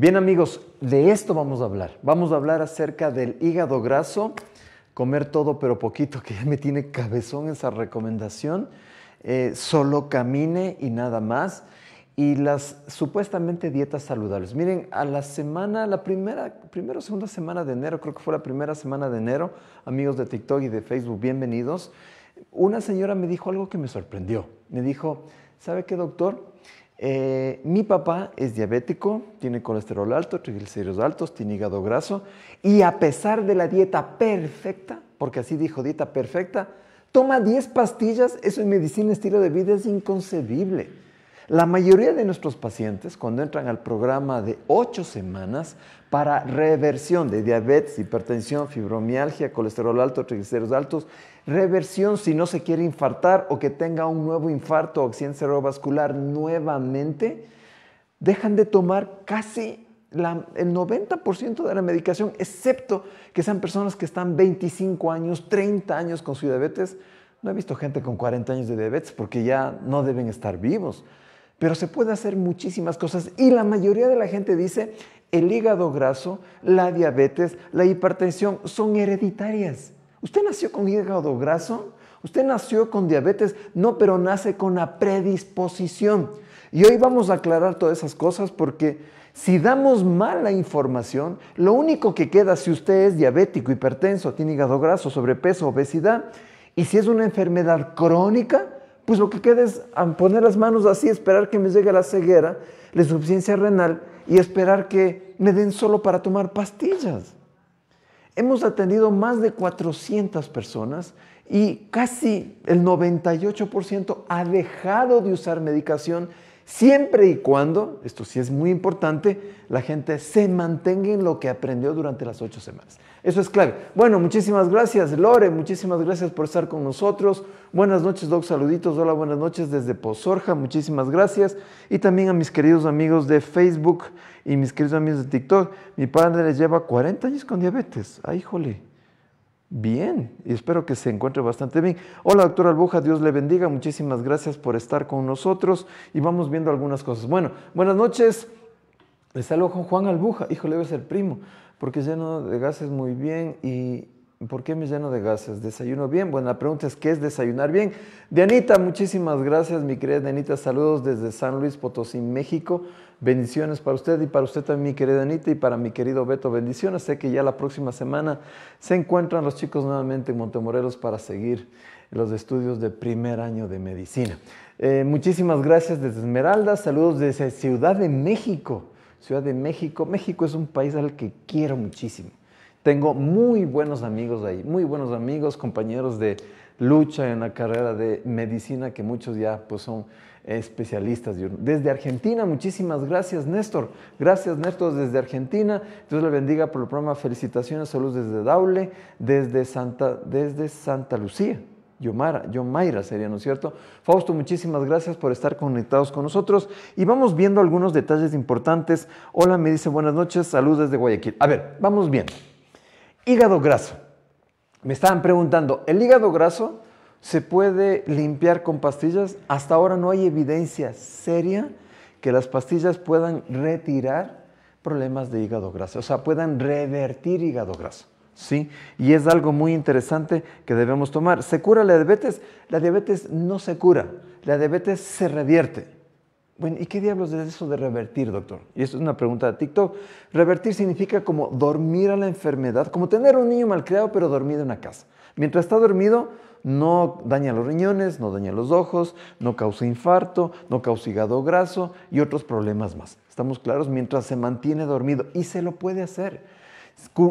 Bien amigos, de esto vamos a hablar. Vamos a hablar acerca del hígado graso, comer todo pero poquito, que ya me tiene cabezón esa recomendación. Eh, solo camine y nada más. Y las supuestamente dietas saludables. Miren, a la semana, la primera, primera o segunda semana de enero, creo que fue la primera semana de enero, amigos de TikTok y de Facebook, bienvenidos. Una señora me dijo algo que me sorprendió. Me dijo, ¿sabe qué doctor? Eh, mi papá es diabético, tiene colesterol alto, triglicéridos altos, tiene hígado graso y a pesar de la dieta perfecta, porque así dijo dieta perfecta, toma 10 pastillas, eso en medicina, estilo de vida, es inconcebible. La mayoría de nuestros pacientes, cuando entran al programa de 8 semanas para reversión de diabetes, hipertensión, fibromialgia, colesterol alto, triglicéridos altos, reversión si no se quiere infartar o que tenga un nuevo infarto o accidente cerebrovascular nuevamente, dejan de tomar casi el 90% de la medicación, excepto que sean personas que están 25 años, 30 años con su diabetes. No he visto gente con 40 años de diabetes porque ya no deben estar vivos. Pero se puede hacer muchísimas cosas y la mayoría de la gente dice, el hígado graso, la diabetes, la hipertensión son hereditarias. Usted nació con hígado graso, usted nació con diabetes, no, pero nace con la predisposición. Y hoy vamos a aclarar todas esas cosas porque si damos mala información, lo único que queda si usted es diabético, hipertenso, tiene hígado graso, sobrepeso, obesidad, y si es una enfermedad crónica, pues lo que queda es poner las manos así, esperar que me llegue la ceguera, la insuficiencia renal y esperar que me den solo para tomar pastillas. Hemos atendido más de 400 personas y casi el 98% ha dejado de usar medicación siempre y cuando, esto sí es muy importante, la gente se mantenga en lo que aprendió durante las ocho semanas. Eso es clave. Bueno, muchísimas gracias Lore, muchísimas gracias por estar con nosotros. Buenas noches Doc, saluditos, hola, buenas noches desde Pozorja, muchísimas gracias. Y también a mis queridos amigos de Facebook y mis queridos amigos de TikTok. Mi padre les lleva 40 años con diabetes, ay, ah, jole bien y espero que se encuentre bastante bien. Hola, doctora Albuja, Dios le bendiga, muchísimas gracias por estar con nosotros y vamos viendo algunas cosas. Bueno, buenas noches. Les saludo con Juan Albuja, híjole, debe ser primo, porque lleno de gases muy bien y, ¿Por qué me lleno de gases? ¿Desayuno bien? Bueno, la pregunta es, ¿qué es desayunar bien? Dianita, muchísimas gracias, mi querida Dianita. Saludos desde San Luis Potosí, México. Bendiciones para usted y para usted también, mi querida Anita, y para mi querido Beto. Bendiciones. Sé que ya la próxima semana se encuentran los chicos nuevamente en Montemorelos para seguir los estudios de primer año de medicina. Eh, muchísimas gracias desde Esmeralda. Saludos desde Ciudad de México. Ciudad de México. México es un país al que quiero muchísimo. Tengo muy buenos amigos ahí, muy buenos amigos, compañeros de lucha en la carrera de medicina que muchos ya pues son especialistas. Desde Argentina, muchísimas gracias Néstor. Gracias Néstor desde Argentina. Dios le bendiga por el programa. Felicitaciones, saludos desde Daule, desde Santa, desde Santa Lucía. Yomara, Yomaira sería, ¿no es cierto? Fausto, muchísimas gracias por estar conectados con nosotros y vamos viendo algunos detalles importantes. Hola, me dice buenas noches, saludos desde Guayaquil. A ver, vamos bien. Hígado graso. Me estaban preguntando, ¿el hígado graso se puede limpiar con pastillas? Hasta ahora no hay evidencia seria que las pastillas puedan retirar problemas de hígado graso, o sea, puedan revertir hígado graso. ¿sí? Y es algo muy interesante que debemos tomar. ¿Se cura la diabetes? La diabetes no se cura, la diabetes se revierte. Bueno, ¿y qué diablos es eso de revertir, doctor? Y esto es una pregunta de TikTok. Revertir significa como dormir a la enfermedad, como tener un niño malcriado pero dormido en una casa. Mientras está dormido, no daña los riñones, no daña los ojos, no causa infarto, no causa hígado graso y otros problemas más. Estamos claros, mientras se mantiene dormido y se lo puede hacer.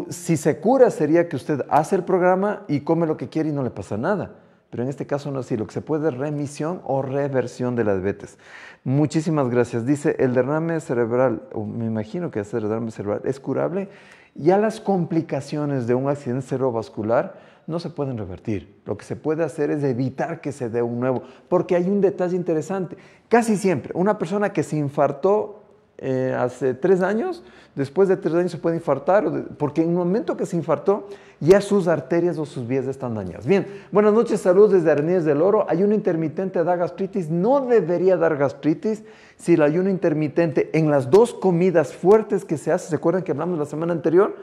Si se cura sería que usted hace el programa y come lo que quiere y no le pasa nada pero en este caso no es así. Lo que se puede es remisión o reversión de la diabetes. Muchísimas gracias. Dice, el derrame cerebral, me imagino que ese derrame cerebral es curable. Ya las complicaciones de un accidente cerebrovascular no se pueden revertir. Lo que se puede hacer es evitar que se dé un nuevo, porque hay un detalle interesante. Casi siempre, una persona que se infartó eh, hace tres años, después de tres años se puede infartar, porque en el momento que se infartó, ya sus arterias o sus vías están dañadas. Bien, buenas noches, saludos desde Arnés del Oro. Ayuno intermitente da gastritis, no debería dar gastritis si el ayuno intermitente en las dos comidas fuertes que se hace, ¿se acuerdan que hablamos la semana anterior?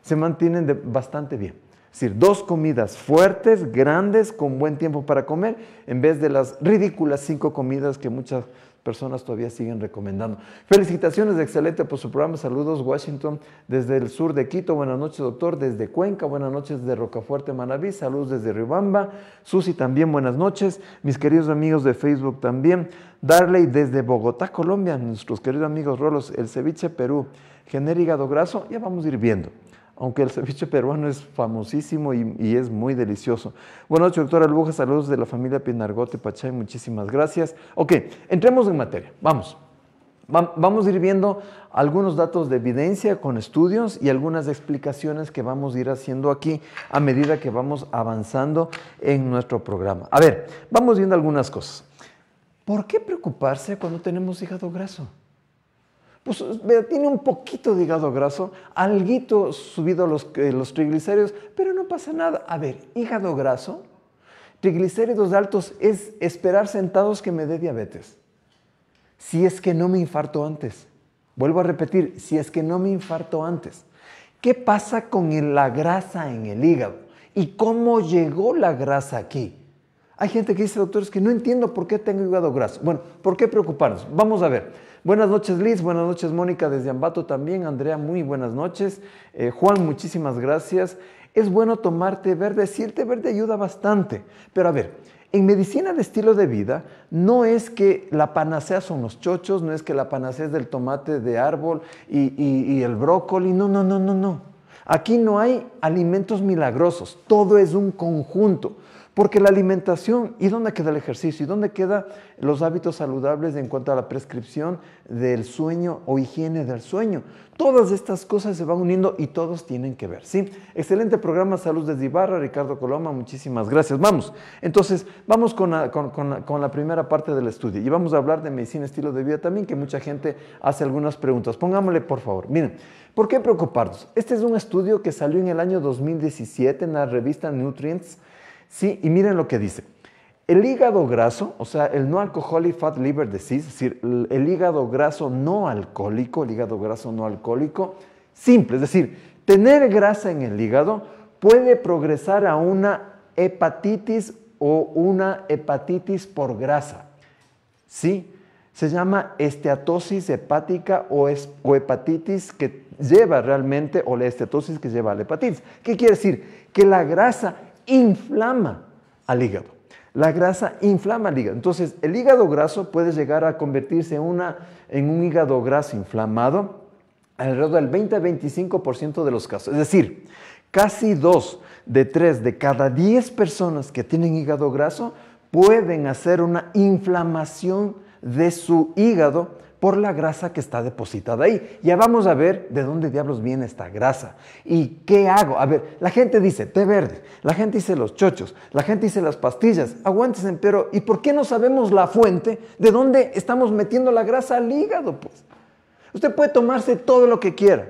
Se mantienen bastante bien. Es decir, dos comidas fuertes, grandes, con buen tiempo para comer, en vez de las ridículas cinco comidas que muchas personas todavía siguen recomendando. Felicitaciones, excelente por su programa. Saludos, Washington, desde el sur de Quito. Buenas noches, doctor, desde Cuenca. Buenas noches, de Rocafuerte, Manabí. Saludos desde Riobamba. Susi también, buenas noches. Mis queridos amigos de Facebook también. Darley desde Bogotá, Colombia. Nuestros queridos amigos Rolos, el ceviche Perú. Genérica, hígado graso, ya vamos a ir viendo aunque el ceviche peruano es famosísimo y, es muy delicioso. Buenas noches, doctora Luja, saludos de la familia Pinargote Pachay, muchísimas gracias. Ok, entremos en materia, vamos. vamos a ir viendo algunos datos de evidencia con estudios y algunas explicaciones que vamos a ir haciendo aquí a medida que vamos avanzando en nuestro programa. A ver, vamos viendo algunas cosas. ¿Por qué preocuparse cuando tenemos hígado graso? pues tiene un poquito de hígado graso, alguito subido eh, los, triglicéridos, pero no pasa nada. A ver, hígado graso, triglicéridos altos es esperar sentados que me dé diabetes. Si es que no me infarto antes. Vuelvo a repetir, si es que no me infarto antes. ¿Qué pasa con la grasa en el hígado? ¿Y cómo llegó la grasa aquí? Hay gente que dice, doctores, que no entiendo por qué tengo hígado graso. Bueno, ¿por qué preocuparnos? Vamos a ver. Buenas noches Liz, buenas noches Mónica desde Ambato también, Andrea, muy buenas noches. Eh, Juan, muchísimas gracias. Es bueno tomarte verde, decirte el té verde ayuda bastante, pero a ver, en medicina de estilo de vida, no es que la panacea son los chochos, no es que la panacea es del tomate de árbol y, y, el brócoli, no, no, no, no, no. Aquí no hay alimentos milagrosos, todo es un conjunto. Porque la alimentación, ¿y dónde queda el ejercicio? ¿Y dónde quedan los hábitos saludables en cuanto a la prescripción del sueño o higiene del sueño? Todas estas cosas se van uniendo y todos tienen que ver, ¿sí? Excelente programa, Salud desde Ibarra, Ricardo Coloma, muchísimas gracias. Vamos, entonces, vamos con la, con la primera parte del estudio y vamos a hablar de medicina, estilo de vida también, que mucha gente hace algunas preguntas. Pongámosle, por favor, miren, ¿por qué preocuparnos? Este es un estudio que salió en el año 2017 en la revista Nutrients, ¿sí? Y miren lo que dice. El hígado graso, o sea, el no alcoholic fat liver disease, es decir, el hígado graso no alcohólico, el hígado graso no alcohólico, simple, es decir, tener grasa en el hígado puede progresar a una hepatitis o una hepatitis por grasa. ¿Sí? Se llama esteatosis hepática o, o hepatitis que lleva realmente, o la esteatosis que lleva a la hepatitis. ¿Qué quiere decir? Que la grasa inflama al hígado. La grasa inflama al hígado. Entonces, el hígado graso puede llegar a convertirse en, en un hígado graso inflamado alrededor del 20-25% de los casos. Es decir, casi 2 de 3 de cada 10 personas que tienen hígado graso pueden hacer una inflamación de su hígado por la grasa que está depositada ahí. Ya vamos a ver de dónde diablos viene esta grasa y qué hago. A ver, la gente dice té verde, la gente dice los chochos, la gente dice las pastillas, aguántense, pero ¿y por qué no sabemos la fuente de dónde estamos metiendo la grasa al hígado? Pues usted puede tomarse todo lo que quiera,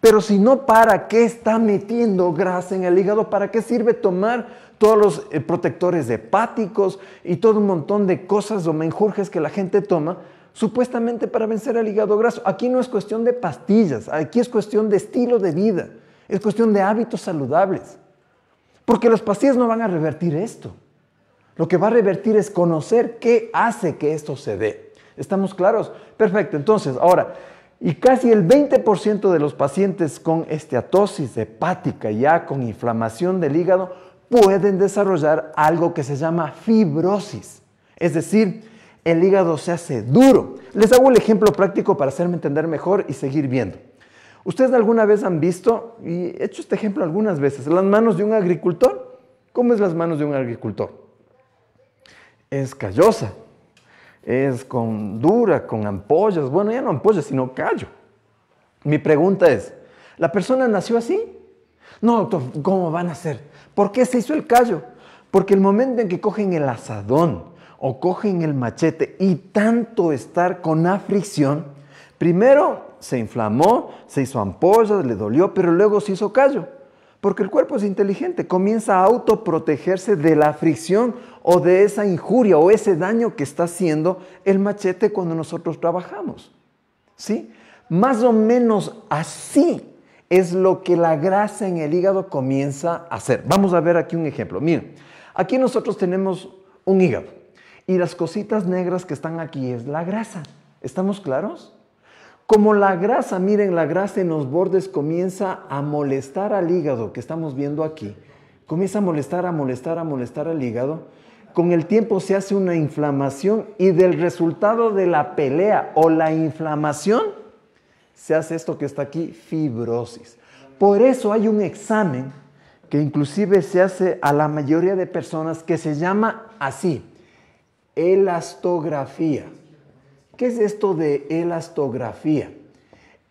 pero si no, ¿para qué está metiendo grasa en el hígado? ¿Para qué sirve tomar todos los eh, protectores hepáticos y todo un montón de cosas o menjurjes que la gente toma? supuestamente para vencer al hígado graso. Aquí no es cuestión de pastillas, aquí es cuestión de estilo de vida, es cuestión de hábitos saludables. Porque los pastillas no van a revertir esto. Lo que va a revertir es conocer qué hace que esto se dé. ¿Estamos claros? Perfecto. Entonces, ahora, y casi el 20% de los pacientes con esteatosis hepática, ya con inflamación del hígado, pueden desarrollar algo que se llama fibrosis. Es decir, el hígado se hace duro. Les hago el ejemplo práctico para hacerme entender mejor y seguir viendo. Ustedes alguna vez han visto, y he hecho este ejemplo algunas veces, las manos de un agricultor. ¿Cómo es las manos de un agricultor? Es callosa, es con dura, con ampollas, bueno, ya no ampollas, sino callo. Mi pregunta es, ¿la persona nació así? No, doctor, ¿cómo van a ser? ¿Por qué se hizo el callo? Porque el momento en que cogen el asadón o cogen el machete y tanto estar con aflicción, primero se inflamó, se hizo ampollas, le dolió, pero luego se hizo callo. Porque el cuerpo es inteligente, comienza a autoprotegerse de la fricción o de esa injuria o ese daño que está haciendo el machete cuando nosotros trabajamos. ¿Sí? Más o menos así es lo que la grasa en el hígado comienza a hacer. Vamos a ver aquí un ejemplo. Miren, aquí nosotros tenemos un hígado. Y las cositas negras que están aquí es la grasa. ¿Estamos claros? Como la grasa, miren, la grasa en los bordes comienza a molestar al hígado, que estamos viendo aquí. Comienza a molestar, a molestar, a molestar al hígado. Con el tiempo se hace una inflamación y del resultado de la pelea o la inflamación se hace esto que está aquí, fibrosis. Por eso hay un examen que inclusive se hace a la mayoría de personas que se llama así, elastografía. ¿Qué es esto de elastografía?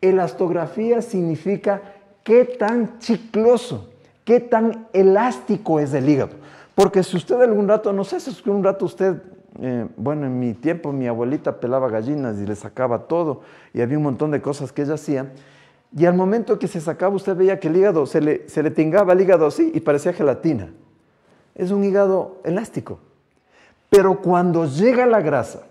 Elastografía significa qué tan chicloso, qué tan elástico es el hígado. Porque si usted algún rato, no sé si es que un rato usted, eh, bueno, en mi tiempo mi abuelita pelaba gallinas y le sacaba todo y había un montón de cosas que ella hacía. Y al momento que se sacaba, usted veía que el hígado se le, se le tingaba el hígado así y parecía gelatina. Es un hígado elástico. Pero cuando llega la grasa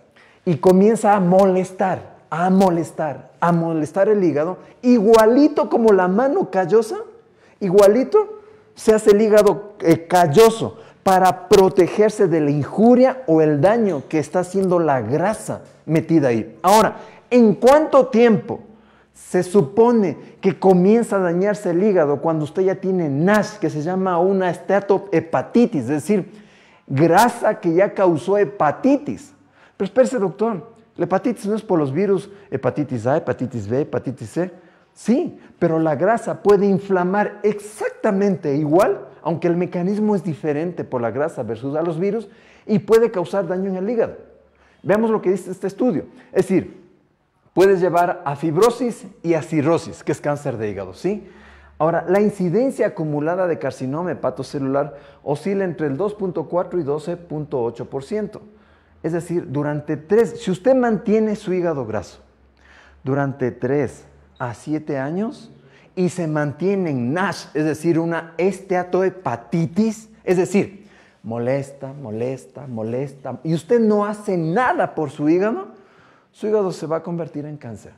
y comienza a molestar, a molestar, a molestar el hígado, igualito como la mano callosa, igualito se hace el hígado eh, calloso para protegerse de la injuria o el daño que está haciendo la grasa metida ahí. Ahora, ¿en cuánto tiempo se supone que comienza a dañarse el hígado cuando usted ya tiene NASH, que se llama una estatohepatitis, es decir, grasa que ya causó hepatitis. Pero espérese, doctor, la hepatitis no es por los virus, hepatitis A, hepatitis B, hepatitis C. Sí, pero la grasa puede inflamar exactamente igual, aunque el mecanismo es diferente por la grasa versus a los virus, y puede causar daño en el hígado. Veamos lo que dice este estudio. Es decir, puedes llevar a fibrosis y a cirrosis, que es cáncer de hígado, ¿sí? Ahora, la incidencia acumulada de carcinoma hepatocelular oscila entre el 2.4 y 12.8%. Es decir, durante 3, si usted mantiene su hígado graso durante 3 a 7 años y se mantiene en NASH, es decir, una esteatohepatitis, es decir, molesta, molesta, molesta, y usted no hace nada por su hígado, su hígado se va a convertir en cáncer.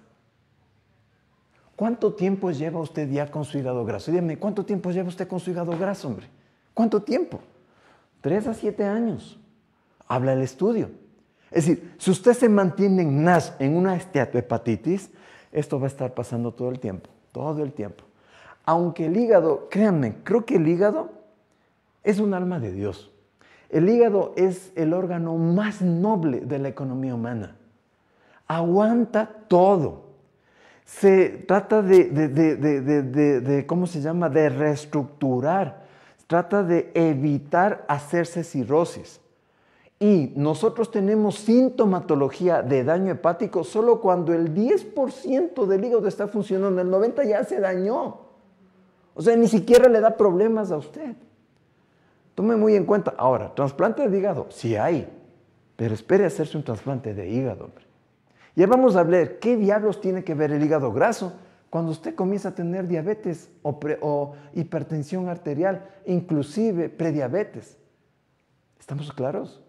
¿Cuánto tiempo lleva usted ya con su hígado graso? Dígame, ¿cuánto tiempo lleva usted con su hígado graso, hombre? ¿Cuánto tiempo? Tres a siete años. Habla el estudio. Es decir, si usted se mantiene en en una esteatohepatitis, esto va a estar pasando todo el tiempo, todo el tiempo. Aunque el hígado, créanme, creo que el hígado es un alma de Dios. El hígado es el órgano más noble de la economía humana. Aguanta todo se trata de, de, ¿cómo se llama?, de reestructurar, trata de evitar hacerse cirrosis. Y nosotros tenemos sintomatología de daño hepático solo cuando el 10% del hígado está funcionando, el 90% ya se dañó. O sea, ni siquiera le da problemas a usted. Tome muy en cuenta. Ahora, trasplante de hígado, sí hay, pero espere hacerse un trasplante de hígado, hombre. Ya vamos a ver qué diablos tiene que ver el hígado graso cuando usted comienza a tener diabetes o, o hipertensión arterial, inclusive prediabetes. ¿Estamos claros?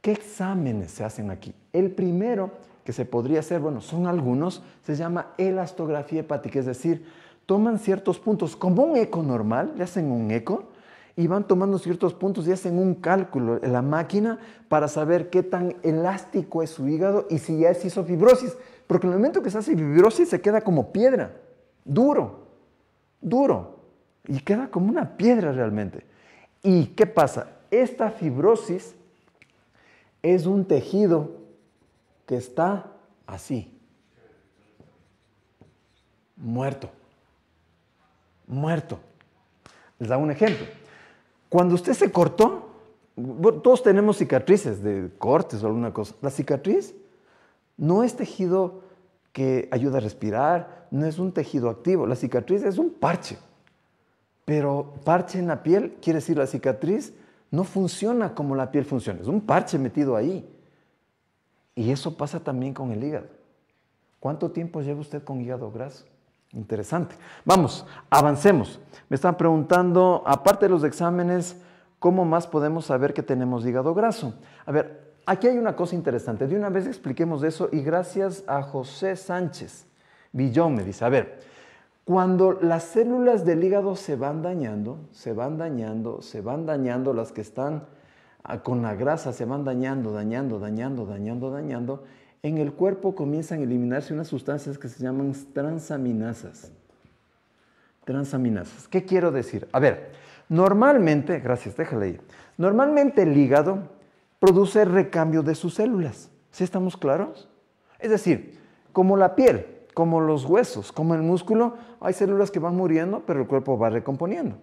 ¿Qué exámenes se hacen aquí? El primero que se podría hacer, bueno, son algunos, se llama elastografía hepática, es decir, toman ciertos puntos como un eco normal, le hacen un eco, y van tomando ciertos puntos y hacen un cálculo en la máquina para saber qué tan elástico es su hígado y si ya se hizo fibrosis. Porque en el momento que se hace fibrosis se queda como piedra, duro, duro, y queda como una piedra realmente. ¿Y qué pasa? Esta fibrosis es un tejido que está así, muerto, muerto. Les da un ejemplo. Cuando usted se cortó, todos tenemos cicatrices de cortes o alguna cosa. La cicatriz no es tejido que ayuda a respirar, no es un tejido activo. La cicatriz es un parche. Pero parche en la piel quiere decir la cicatriz no funciona como la piel funciona. Es un parche metido ahí. Y eso pasa también con el hígado. ¿Cuánto tiempo lleva usted con hígado graso? Interesante. Vamos, avancemos. Me están preguntando, aparte de los exámenes, ¿cómo más podemos saber que tenemos hígado graso? A ver, aquí hay una cosa interesante. De una vez expliquemos eso y gracias a José Sánchez Villón me dice, a ver, cuando las células del hígado se van dañando, se van dañando, se van dañando, las que están ah, con la grasa se van dañando, dañando, dañando, dañando, dañando, en el cuerpo comienzan a eliminarse unas sustancias que se llaman transaminasas. Transaminasas. ¿Qué quiero decir? A ver, normalmente, gracias, déjale ahí. Normalmente el hígado produce recambio de sus células. ¿Sí estamos claros? Es decir, como la piel, como los huesos, como el músculo, hay células que van muriendo, pero el cuerpo va recomponiendo.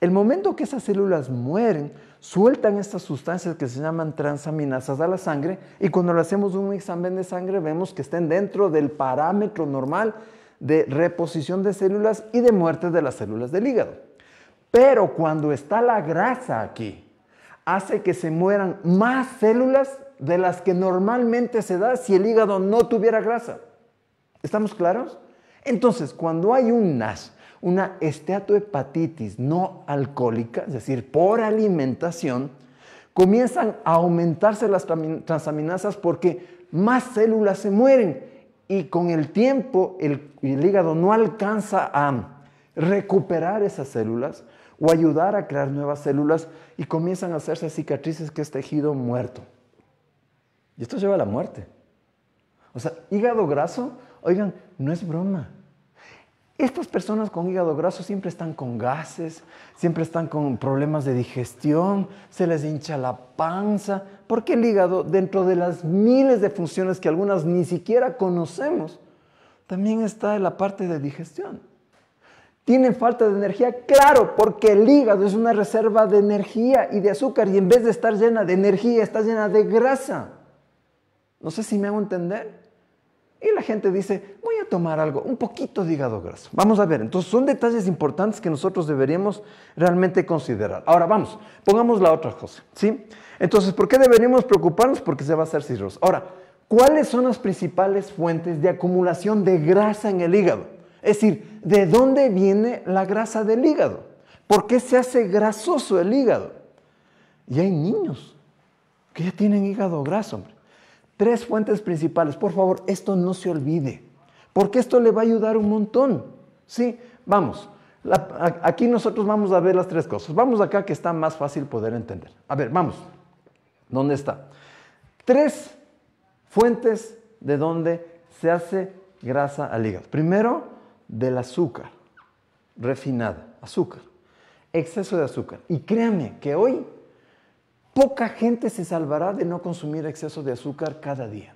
El momento que esas células mueren, sueltan estas sustancias que se llaman transaminasas a la sangre y cuando le hacemos un examen de sangre vemos que estén dentro del parámetro normal de reposición de células y de muerte de las células del hígado. Pero cuando está la grasa aquí, hace que se mueran más células de las que normalmente se da si el hígado no tuviera grasa. ¿Estamos claros? Entonces, cuando hay un NASH una esteatohepatitis no alcohólica, es decir, por alimentación, comienzan a aumentarse las transaminasas porque más células se mueren y con el tiempo el, el hígado no alcanza a recuperar esas células o ayudar a crear nuevas células y comienzan a hacerse cicatrices que es tejido muerto. Y esto lleva a la muerte. O sea, hígado graso, oigan, no es broma. Estas personas con hígado graso siempre están con gases, siempre están con problemas de digestión, se les hincha la panza, porque el hígado, dentro de las miles de funciones que algunas ni siquiera conocemos, también está en la parte de digestión. Tienen falta de energía, claro, porque el hígado es una reserva de energía y de azúcar y en vez de estar llena de energía, está llena de grasa. No sé si me hago entender. Y la gente dice, voy a tomar algo, un poquito de hígado graso. Vamos a ver, entonces son detalles importantes que nosotros deberíamos realmente considerar. Ahora vamos, pongamos la otra cosa, ¿sí? Entonces, ¿por qué deberíamos preocuparnos? Porque se va a hacer cirros. Ahora, ¿cuáles son las principales fuentes de acumulación de grasa en el hígado? Es decir, ¿de dónde viene la grasa del hígado? ¿Por qué se hace grasoso el hígado? Y hay niños que ya tienen hígado graso, hombre. Tres fuentes principales. Por favor, esto no se olvide, porque esto le va a ayudar un montón. Sí, vamos. aquí nosotros vamos a ver las tres cosas. Vamos acá que está más fácil poder entender. A ver, vamos. ¿Dónde está? Tres fuentes de donde se hace grasa al hígado. Primero, del azúcar refinada, azúcar, exceso de azúcar. Y créanme que hoy poca gente se salvará de no consumir exceso de azúcar cada día.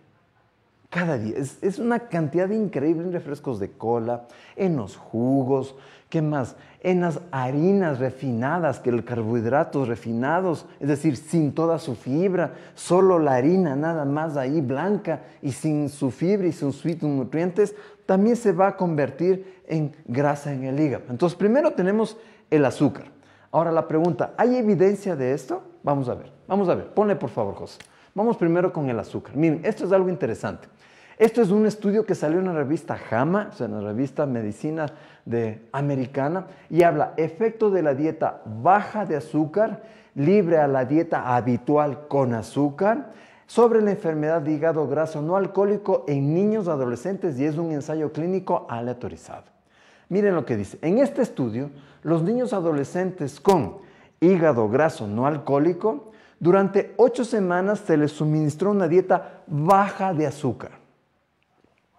Cada día. Es, una cantidad increíble en refrescos de cola, en los jugos, ¿qué más? En las harinas refinadas, que los carbohidratos refinados, es decir, sin toda su fibra, solo la harina nada más ahí blanca y sin su fibra y sin sus nutrientes, también se va a convertir en grasa en el hígado. Entonces, primero tenemos el azúcar. Ahora la pregunta, ¿hay evidencia de esto? Vamos a ver. Vamos a ver, ponle por favor, José. Vamos primero con el azúcar. Miren, esto es algo interesante. Esto es un estudio que salió en la revista JAMA, o sea, en la revista Medicina de Americana, y habla efecto de la dieta baja de azúcar, libre a la dieta habitual con azúcar, sobre la enfermedad de hígado graso no alcohólico en niños adolescentes y es un ensayo clínico aleatorizado. Miren lo que dice. En este estudio, los niños adolescentes con hígado graso no alcohólico durante ocho semanas se les suministró una dieta baja de azúcar.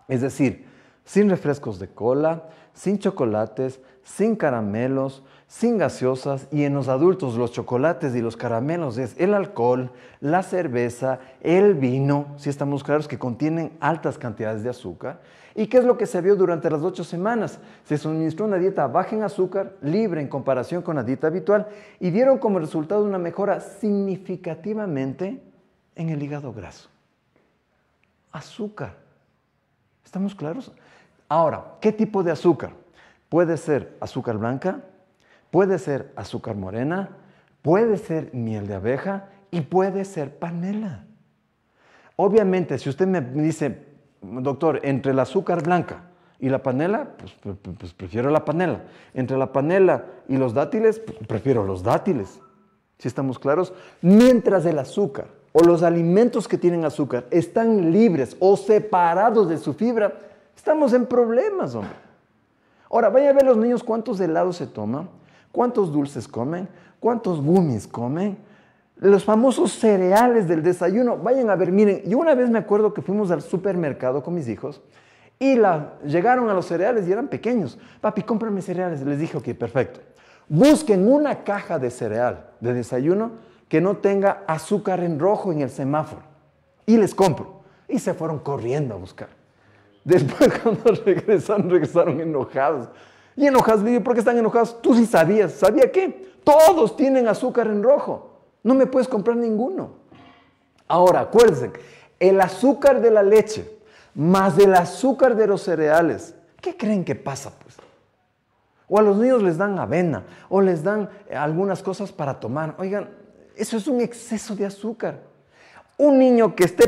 Es decir, sin refrescos de cola, sin chocolates, sin caramelos, sin gaseosas y en los adultos los chocolates y los caramelos es el alcohol, la cerveza, el vino, si estamos claros que contienen altas cantidades de azúcar. ¿Y qué es lo que se vio durante las ocho semanas? Se suministró una dieta baja en azúcar, libre en comparación con la dieta habitual y dieron como resultado una mejora significativamente en el hígado graso. Azúcar. ¿Estamos claros? Ahora, ¿qué tipo de azúcar? Puede ser azúcar blanca, puede ser azúcar morena, puede ser miel de abeja y puede ser panela. Obviamente, si usted me dice, doctor, entre el azúcar blanca y la panela, pues, pues prefiero la panela. Entre la panela y los dátiles, pues, prefiero los dátiles. Si estamos claros, mientras el azúcar o los alimentos que tienen azúcar están libres o separados de su fibra, Estamos en problemas, hombre. Ahora, vayan a ver los niños cuántos helados se toman, cuántos dulces comen, cuántos gummies comen, los famosos cereales del desayuno. Vayan a ver, miren, yo una vez me acuerdo que fuimos al supermercado con mis hijos y llegaron a los cereales y eran pequeños. Papi, cómprame cereales. Les dije, ok, perfecto. Busquen una caja de cereal de desayuno que no tenga azúcar en rojo en el semáforo. Y les compro. Y se fueron corriendo a buscar. Después cuando regresaron, regresaron enojados. Y enojados, ¿por qué están enojados? Tú sí sabías. ¿Sabía qué? Todos tienen azúcar en rojo. No me puedes comprar ninguno. Ahora, acuérdense, el azúcar de la leche más el azúcar de los cereales, ¿qué creen que pasa? Pues? O a los niños les dan avena o les dan eh, algunas cosas para tomar. Oigan, eso es un exceso de azúcar. Un niño que esté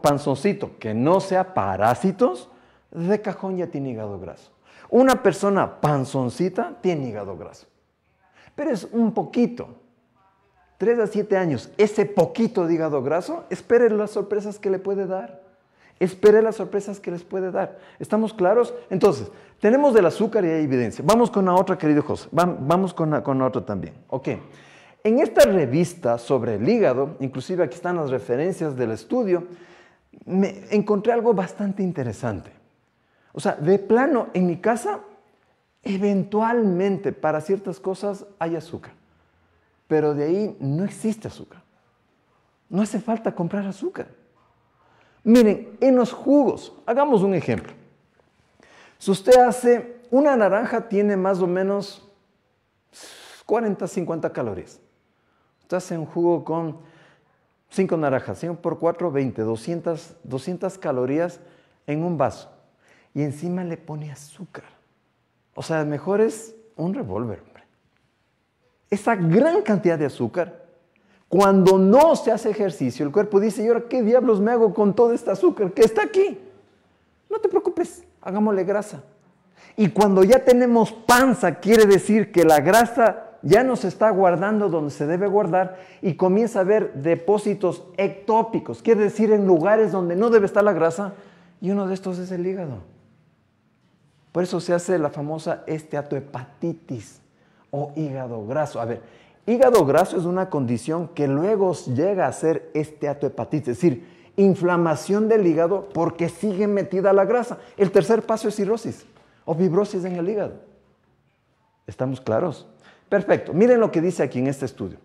panzoncito, que no sea parásitos, de cajón ya tiene hígado graso. Una persona panzoncita tiene hígado graso. Pero es un poquito. Tres a siete años, ese poquito de hígado graso, espere las sorpresas que le puede dar. Espere las sorpresas que les puede dar. ¿Estamos claros? Entonces, tenemos del azúcar y hay evidencia. Vamos con la otra, querido José. vamos con la, con otra también. Ok. En esta revista sobre el hígado, inclusive aquí están las referencias del estudio, me encontré algo bastante interesante. O sea, de plano, en mi casa, eventualmente para ciertas cosas hay azúcar, pero de ahí no existe azúcar. No hace falta comprar azúcar. Miren, en los jugos, hagamos un ejemplo. Si usted hace, una naranja tiene más o menos 40, 50 calorías. Usted hace un jugo con 5 naranjas, 100 por 4, 20, 200, 200 calorías en un vaso y encima le pone azúcar. O sea, mejor es un revólver, hombre. Esa gran cantidad de azúcar, cuando no se hace ejercicio, el cuerpo dice, ¿y ahora qué diablos me hago con todo este azúcar que está aquí? No te preocupes, hagámosle grasa. Y cuando ya tenemos panza, quiere decir que la grasa ya nos está guardando donde se debe guardar y comienza a haber depósitos ectópicos, quiere decir en lugares donde no debe estar la grasa, y uno de estos es el hígado. Por eso se hace la famosa esteatohepatitis o hígado graso. A ver, hígado graso es una condición que luego llega a ser esteatohepatitis, es decir, inflamación del hígado porque sigue metida la grasa. El tercer paso es cirrosis o fibrosis en el hígado. ¿Estamos claros? Perfecto. Miren lo que dice aquí en este estudio.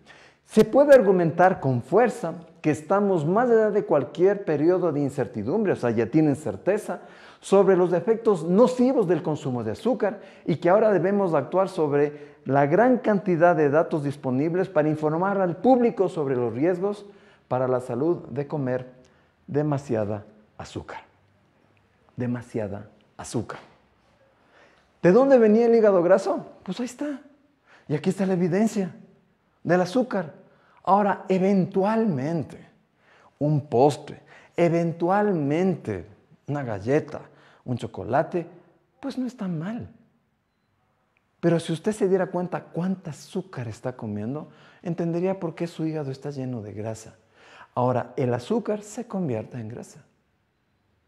Se puede argumentar con fuerza que estamos más allá de cualquier periodo de incertidumbre, o sea, ya tienen certeza, sobre los efectos nocivos del consumo de azúcar y que ahora debemos actuar sobre la gran cantidad de datos disponibles para informar al público sobre los riesgos para la salud de comer demasiada azúcar. Demasiada azúcar. ¿De dónde venía el hígado graso? Pues ahí está. Y aquí está la evidencia del azúcar. Ahora, eventualmente, un postre, eventualmente, una galleta, un chocolate, pues no está mal. Pero si usted se diera cuenta cuánta azúcar está comiendo, entendería por qué su hígado está lleno de grasa. Ahora, el azúcar se convierte en grasa.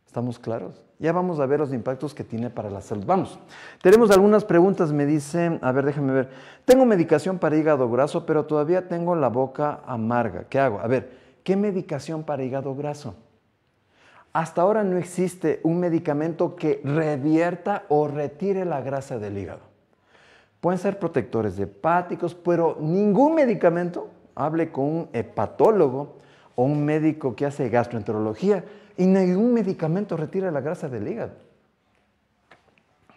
¿Estamos claros? Ya vamos a ver los impactos que tiene para la salud. Vamos, tenemos algunas preguntas, me dicen, a ver, déjame ver. Tengo medicación para hígado graso, pero todavía tengo la boca amarga. ¿Qué hago? A ver, ¿qué medicación para hígado graso? Hasta ahora no existe un medicamento que revierta o retire la grasa del hígado. Pueden ser protectores hepáticos, pero ningún medicamento, hable con un hepatólogo o un médico que hace gastroenterología, y ningún medicamento retira la grasa del hígado.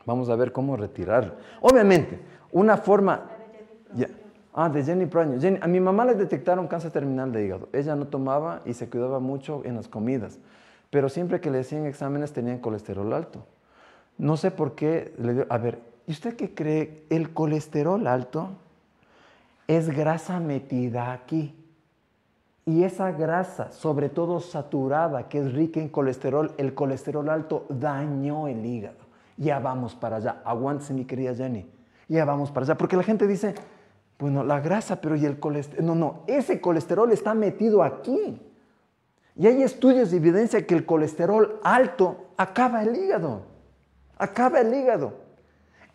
Vamos a ver cómo retirarlo. Obviamente, una forma... Ah, de Jenny Proño. a mi mamá le detectaron cáncer terminal de hígado. Ella no tomaba y se cuidaba mucho en las comidas pero siempre que le hacían exámenes tenían colesterol alto. No sé por qué le a ver, ¿y usted qué cree? El colesterol alto es grasa metida aquí. Y esa grasa, sobre todo saturada, que es rica en colesterol, el colesterol alto dañó el hígado. Ya vamos para allá. Aguántese, mi querida Jenny. Ya vamos para allá. Porque la gente dice, bueno, la grasa, pero ¿y el colesterol? No, no, ese colesterol está metido aquí. Y hay estudios de evidencia que el colesterol alto acaba el hígado. Acaba el hígado.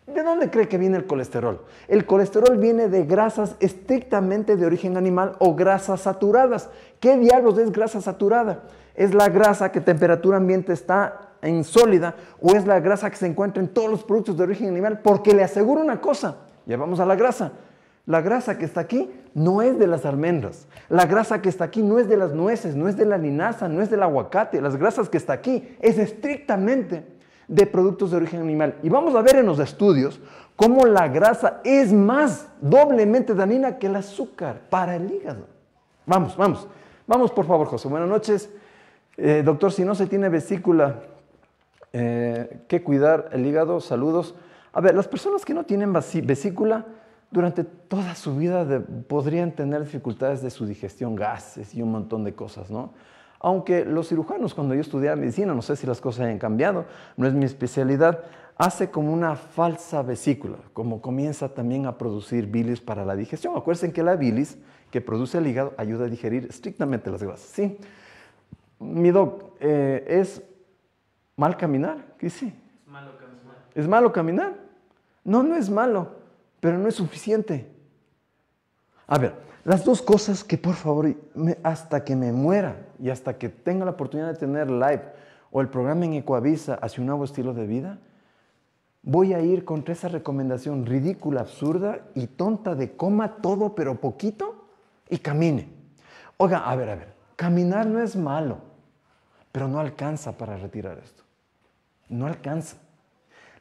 ¿De dónde cree que viene el colesterol? El colesterol viene de grasas estrictamente de origen animal o grasas saturadas. ¿Qué diablos es grasa saturada? Es la grasa que a temperatura ambiente está en sólida o es la grasa que se encuentra en todos los productos de origen animal. Porque le aseguro una cosa, ya vamos a la grasa, la grasa que está aquí no es de las almendras. La grasa que está aquí no es de las nueces, no es de la linaza, no es del aguacate. Las grasas que está aquí es estrictamente de productos de origen animal. Y vamos a ver en los estudios cómo la grasa es más doblemente danina que el azúcar para el hígado. Vamos, vamos. Vamos, por favor, José. Buenas noches. Eh, doctor, si no se tiene vesícula, eh, ¿qué cuidar el hígado? Saludos. A ver, las personas que no tienen vesícula durante toda su vida podrían tener dificultades de su digestión, gases y un montón de cosas, ¿no? Aunque los cirujanos, cuando yo estudiaba medicina, no sé si las cosas hayan cambiado, no es mi especialidad, hace como una falsa vesícula, como comienza también a producir bilis para la digestión. Acuérdense que la bilis que produce el hígado ayuda a digerir estrictamente las grasas, ¿sí? Mi doc, eh, ¿es mal caminar? ¿Qué sí? Es malo caminar. ¿Es malo caminar? No, no es malo pero no es suficiente. A ver, las dos cosas que por favor, me, hasta que me muera y hasta que tenga la oportunidad de tener live o el programa en Ecoavisa hacia un nuevo estilo de vida, voy a ir contra esa recomendación ridícula, absurda y tonta de coma todo pero poquito y camine. Oiga, a ver, a ver, caminar no es malo, pero no alcanza para retirar esto. No alcanza.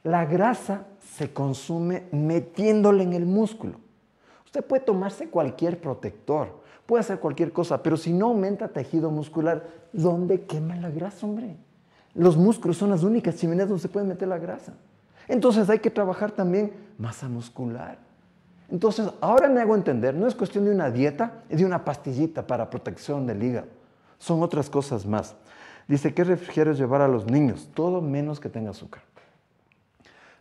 La grasa se consume metiéndole en el músculo. Usted puede tomarse cualquier protector, puede hacer cualquier cosa, pero si no aumenta tejido muscular, ¿dónde quema la grasa, hombre? Los músculos son las únicas chimeneas donde se puede meter la grasa. Entonces hay que trabajar también masa muscular. Entonces, ahora me hago entender, no es cuestión de una dieta es de una pastillita para protección del hígado. Son otras cosas más. Dice, ¿qué refrigerios llevar a los niños? Todo menos que tenga azúcar.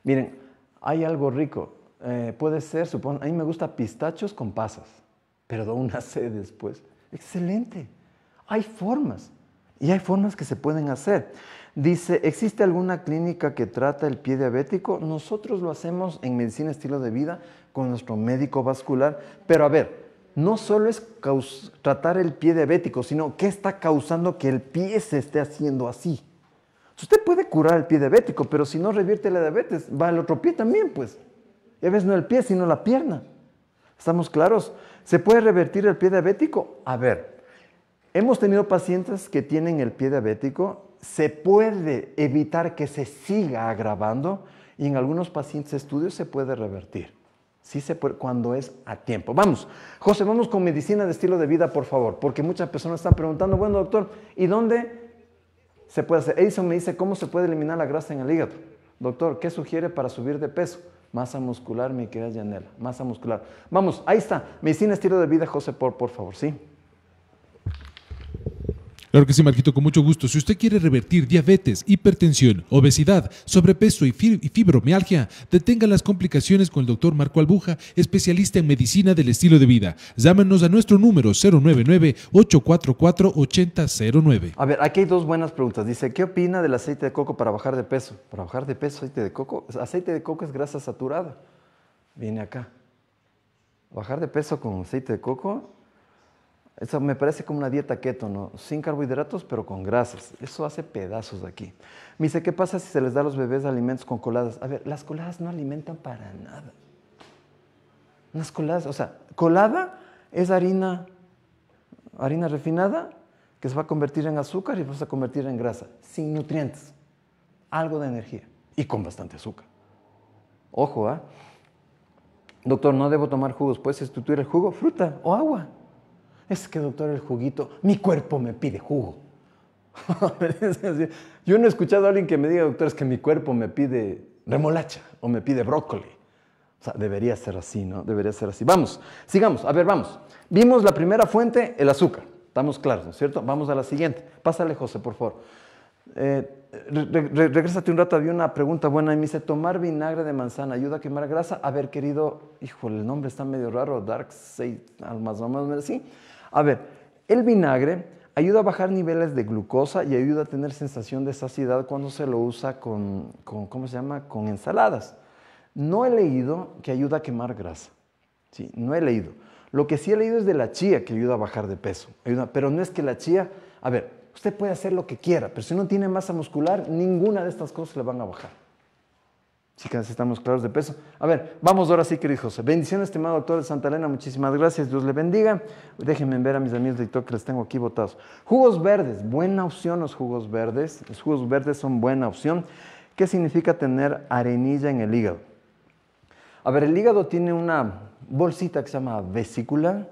Miren, hay algo rico. Eh, puede ser, supongo, a mí me gusta pistachos con pasas, pero una sed después. Excelente. Hay formas y hay formas que se pueden hacer. Dice, ¿existe alguna clínica que trata el pie diabético? Nosotros lo hacemos en medicina estilo de vida con nuestro médico vascular, pero a ver, no solo es tratar el pie diabético, sino qué está causando que el pie se esté haciendo así. Usted puede curar el pie diabético, pero si no revierte la diabetes, va al otro pie también, pues. Ya ves, no el pie, sino la pierna. ¿Estamos claros? ¿Se puede revertir el pie diabético? A ver, hemos tenido pacientes que tienen el pie diabético, se puede evitar que se siga agravando y en algunos pacientes estudios se puede revertir. Sí se puede, cuando es a tiempo. Vamos, José, vamos con medicina de estilo de vida, por favor, porque muchas personas están preguntando, bueno, doctor, ¿y dónde se puede hacer. Edison me dice, ¿cómo se puede eliminar la grasa en el hígado? Doctor, ¿qué sugiere para subir de peso? Masa muscular, mi querida Janela, masa muscular. Vamos, ahí está. Medicina, estilo de vida, José Por, por favor, ¿sí? Claro que sí, Marquito, con mucho gusto. Si usted quiere revertir diabetes, hipertensión, obesidad, sobrepeso y fibromialgia, detenga las complicaciones con el doctor Marco Albuja, especialista en medicina del estilo de vida. Llámanos a nuestro número 099-844-8009. A ver, aquí hay dos buenas preguntas. Dice, ¿qué opina del aceite de coco para bajar de peso? Para bajar de peso, aceite de coco. Aceite de coco es grasa saturada. Viene acá. Bajar de peso con aceite de coco eso me parece como una dieta keto, ¿no? Sin carbohidratos, pero con grasas. Eso hace pedazos de aquí. Me dice, ¿qué pasa si se les da a los bebés alimentos con coladas? A ver, las coladas no alimentan para nada. Las coladas, o sea, colada es harina, harina refinada que se va a convertir en azúcar y vas a convertir en grasa, sin nutrientes, algo de energía y con bastante azúcar. Ojo, ¿ah? Doctor, no debo tomar jugos. ¿Puedes sustituir el jugo? Fruta o agua es que doctor el juguito, mi cuerpo me pide jugo. Yo no he escuchado a alguien que me diga, doctor, es que mi cuerpo me pide remolacha o me pide brócoli. O sea, debería ser así, ¿no? Debería ser así. Vamos, sigamos. A ver, vamos. Vimos la primera fuente, el azúcar. Estamos claros, ¿no es cierto? Vamos a la siguiente. Pásale, José, por favor. Eh, regrésate un rato, había una pregunta buena y me dice, ¿tomar vinagre de manzana ayuda a quemar grasa? A ver, querido, híjole, el nombre está medio raro, Dark 6, más o menos, ¿sí? A ver, el vinagre ayuda a bajar niveles de glucosa y ayuda a tener sensación de saciedad cuando se lo usa con, ¿cómo se llama? Con ensaladas. No he leído que ayuda a quemar grasa. Sí, no he leído. Lo que sí he leído es de la chía que ayuda a bajar de peso. pero no es que la chía, a ver, usted puede hacer lo que quiera, pero si no tiene masa muscular, ninguna de estas cosas le van a bajar. Chicas, estamos claros de peso. A ver, vamos ahora sí, querido José. Bendiciones, estimado doctor de Santa Elena. Muchísimas gracias. Dios le bendiga. Déjenme ver a mis amigos de TikTok que les tengo aquí votados. Jugos verdes. Buena opción los jugos verdes. Los jugos verdes son buena opción. ¿Qué significa tener arenilla en el hígado? A ver, el hígado tiene una bolsita que se llama vesícula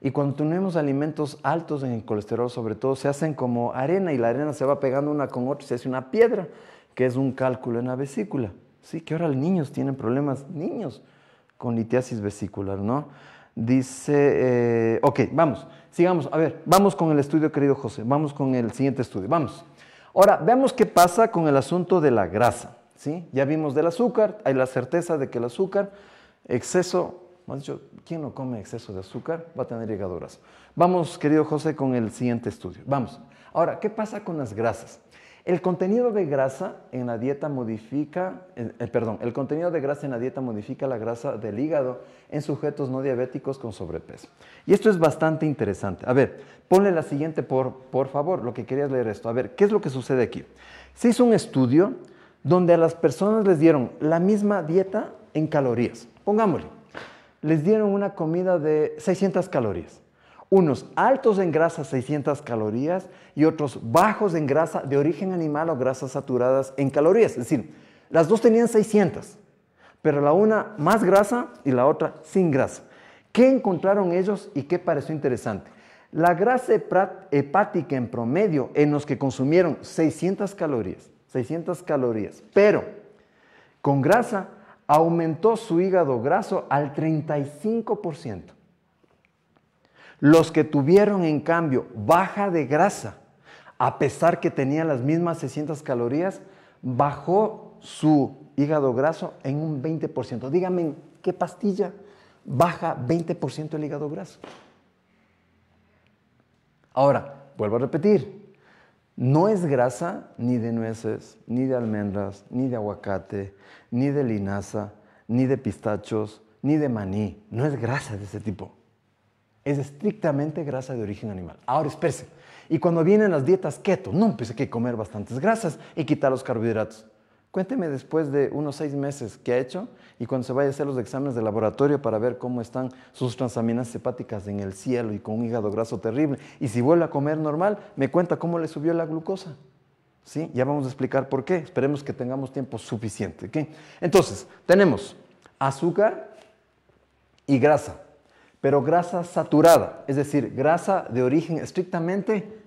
y cuando tenemos alimentos altos en colesterol, sobre todo, se hacen como arena y la arena se va pegando una con otra y se hace una piedra, que es un cálculo en la vesícula. Sí, que ahora los niños tienen problemas, niños con litiasis vesicular, ¿no? Dice, eh, ok, vamos, sigamos, a ver, vamos con el estudio, querido José, vamos con el siguiente estudio, vamos. Ahora, veamos qué pasa con el asunto de la grasa, ¿sí? Ya vimos del azúcar, hay la certeza de que el azúcar, exceso, más dicho, ¿quién no come exceso de azúcar? Va a tener hígado Vamos, querido José, con el siguiente estudio, vamos. Ahora, ¿qué pasa con las grasas? El contenido de grasa en la dieta modifica, eh, eh, perdón, el contenido de grasa en la dieta modifica la grasa del hígado en sujetos no diabéticos con sobrepeso. Y esto es bastante interesante. A ver, ponle la siguiente por, por favor, lo que querías leer esto. A ver, ¿qué es lo que sucede aquí? Se hizo un estudio donde a las personas les dieron la misma dieta en calorías. Pongámosle, les dieron una comida de 600 calorías unos altos en grasa 600 calorías y otros bajos en grasa de origen animal o grasas saturadas en calorías. Es decir, las dos tenían 600, pero la una más grasa y la otra sin grasa. ¿Qué encontraron ellos y qué pareció interesante? La grasa hepática en promedio en los que consumieron 600 calorías, 600 calorías, pero con grasa aumentó su hígado graso al 35%. Los que tuvieron, en cambio, baja de grasa, a pesar que tenía las mismas 600 calorías, bajó su hígado graso en un 20%. Díganme, ¿qué pastilla baja 20% el hígado graso? Ahora, vuelvo a repetir, no es grasa ni de nueces, ni de almendras, ni de aguacate, ni de linaza, ni de pistachos, ni de maní. No es grasa de ese tipo es estrictamente grasa de origen animal. Ahora espérese. Y cuando vienen las dietas keto, no, pues hay que comer bastantes grasas y quitar los carbohidratos. Cuénteme después de unos seis meses que ha hecho y cuando se vaya a hacer los exámenes de laboratorio para ver cómo están sus transaminas hepáticas en el cielo y con un hígado graso terrible. Y si vuelve a comer normal, me cuenta cómo le subió la glucosa. ¿Sí? Ya vamos a explicar por qué. Esperemos que tengamos tiempo suficiente. Entonces, tenemos azúcar y grasa pero grasa saturada, es decir, grasa de origen estrictamente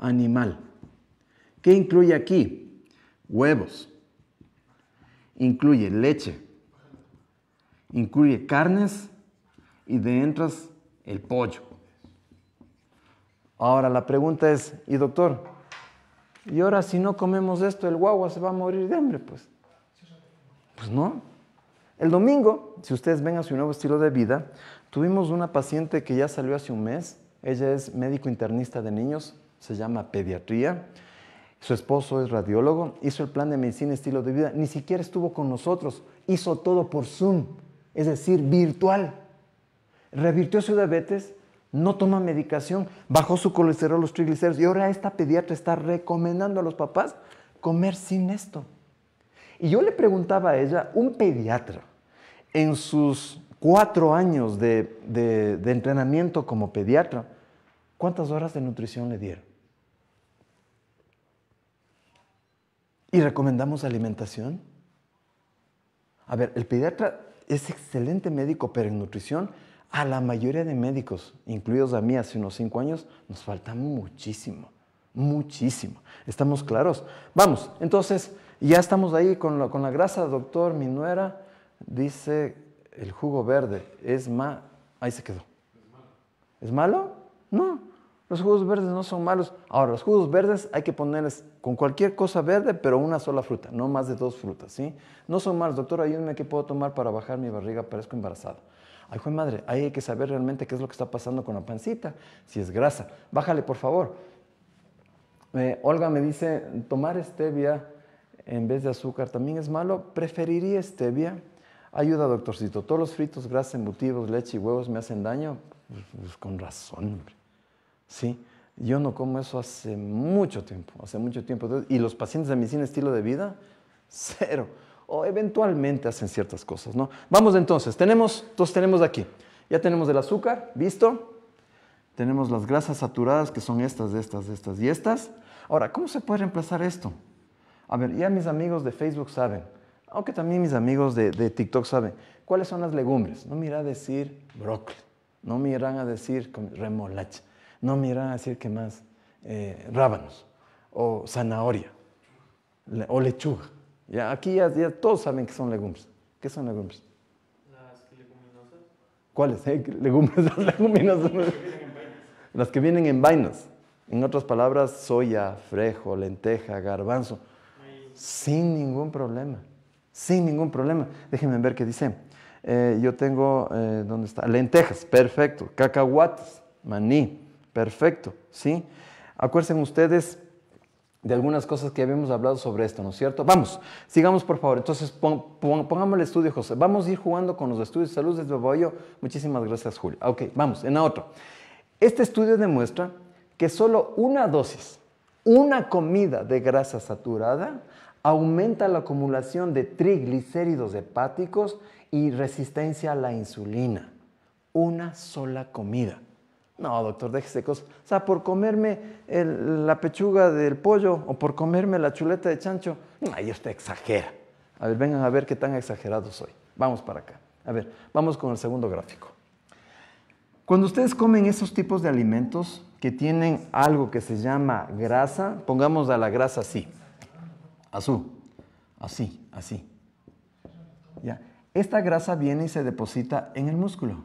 animal. ¿Qué incluye aquí? Huevos, incluye leche, incluye carnes y de entras el pollo. Ahora la pregunta es, y doctor, y ahora si no comemos esto, el guagua se va a morir de hambre, pues. Pues no. El domingo, si ustedes ven a su nuevo estilo de vida, Tuvimos una paciente que ya salió hace un mes, ella es médico internista de niños, se llama pediatría, su esposo es radiólogo, hizo el plan de medicina estilo de vida, ni siquiera estuvo con nosotros, hizo todo por Zoom, es decir, virtual. Revirtió su diabetes, no toma medicación, bajó su colesterol, los triglicéridos y ahora esta pediatra está recomendando a los papás comer sin esto. Y yo le preguntaba a ella, un pediatra, en sus cuatro años de, entrenamiento como pediatra, ¿cuántas horas de nutrición le dieron? ¿Y recomendamos alimentación? A ver, el pediatra es excelente médico, pero en nutrición a la mayoría de médicos, incluidos a mí hace unos cinco años, nos falta muchísimo, muchísimo. ¿Estamos claros? Vamos, entonces, ya estamos ahí con la, con la grasa, doctor, mi nuera dice el jugo verde es malo, ahí se quedó. ¿Es malo? No, los jugos verdes no son malos. Ahora, los jugos verdes hay que ponerles con cualquier cosa verde, pero una sola fruta, no más de dos frutas, ¿sí? No son malos, doctor, ayúdeme, ¿qué puedo tomar para bajar mi barriga? Parezco embarazada. Ay, joder, madre, ahí hay que saber realmente qué es lo que está pasando con la pancita, si es grasa. Bájale, por favor. Eh, Olga me dice, tomar stevia en vez de azúcar también es malo. Preferiría stevia Ayuda, doctorcito. Todos los fritos, grasas, embutidos, leche y huevos me hacen daño. Pues, pues, con razón, hombre. Sí. Yo no como eso hace mucho tiempo, hace mucho tiempo. Y los pacientes de mi medicina estilo de vida, cero. O eventualmente hacen ciertas cosas, ¿no? Vamos entonces, tenemos, entonces tenemos aquí. Ya tenemos el azúcar, ¿visto? Tenemos las grasas saturadas que son estas, estas, estas y estas. Ahora, ¿cómo se puede reemplazar esto? A ver, ya mis amigos de Facebook saben, aunque también mis amigos de, TikTok saben, ¿cuáles son las legumbres? No me a decir brócoli, no me a decir remolacha, no me a decir qué más, eh, rábanos o zanahoria o lechuga. Ya, aquí ya, todos saben que son legumbres. ¿Qué son legumbres? Las leguminosas. ¿Cuáles? Eh, legumbres, las leguminosas. Las que, vienen en vainas. en otras palabras, soya, frejo, lenteja, garbanzo. Sin ningún problema sin ningún problema. Déjenme ver qué dice. Eh, yo tengo, eh, ¿dónde está? Lentejas, perfecto. Cacahuates, maní, perfecto, ¿sí? Acuérdense ustedes de algunas cosas que habíamos hablado sobre esto, ¿no es cierto? Vamos, sigamos por favor. Entonces, pongamos el estudio, José. Vamos a ir jugando con los estudios de salud desde Babayo. Muchísimas gracias, Julio. Ok, vamos, en la otro. Este estudio demuestra que solo una dosis, una comida de grasa saturada aumenta la acumulación de triglicéridos hepáticos y resistencia a la insulina. Una sola comida. No, doctor, déjese cosas. O sea, por comerme la pechuga del pollo o por comerme la chuleta de chancho, ahí usted exagera. A ver, vengan a ver qué tan exagerado soy. Vamos para acá. A ver, vamos con el segundo gráfico. Cuando ustedes comen esos tipos de alimentos que tienen algo que se llama grasa, pongamos a la grasa así, azul, así, así. Esta grasa viene y se deposita en el músculo.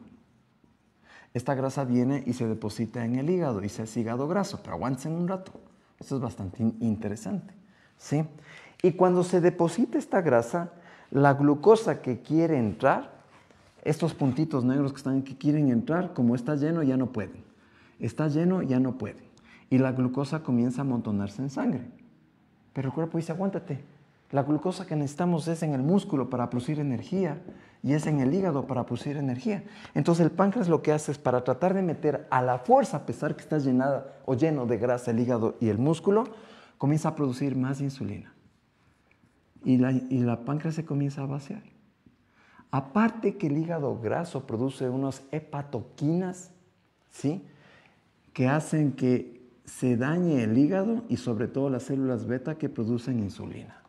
Esta grasa viene y se deposita en el hígado y se hace hígado graso, pero aguanten un rato. Esto es bastante interesante. Y cuando se deposita esta grasa, la glucosa que quiere entrar, estos puntitos negros que están que quieren entrar, como está lleno, ya no pueden. Está lleno, ya no pueden. Y la glucosa comienza a amontonarse en sangre. Pero el cuerpo dice, aguántate. La glucosa que necesitamos es en el músculo para producir energía y es en el hígado para producir energía. Entonces el páncreas lo que hace es para tratar de meter a la fuerza, a pesar que está llenada o lleno de grasa el hígado y el músculo, comienza a producir más insulina. Y la, y la páncreas se comienza a vaciar. Aparte que el hígado graso produce unas hepatoquinas, ¿sí? Que hacen que se dañe el hígado y sobre todo las células beta que producen insulina.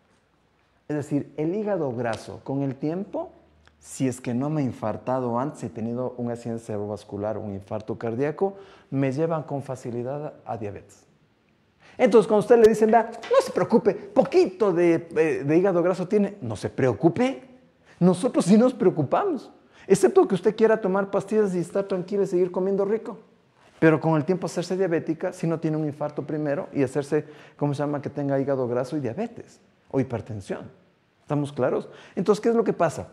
Es decir, el hígado graso con el tiempo, si es que no me he infartado antes, he tenido un accidente cerebrovascular, un infarto cardíaco, me llevan con facilidad a diabetes. Entonces, cuando usted le dicen, vea, no se preocupe, poquito de, eh, de hígado graso tiene, no se preocupe. Nosotros sí nos preocupamos, excepto que usted quiera tomar pastillas y estar tranquilo y seguir comiendo rico. Pero con el tiempo hacerse diabética, si no tiene un infarto primero y hacerse, ¿cómo se llama?, que tenga hígado graso y diabetes o hipertensión. ¿Estamos claros? Entonces, ¿qué es lo que pasa?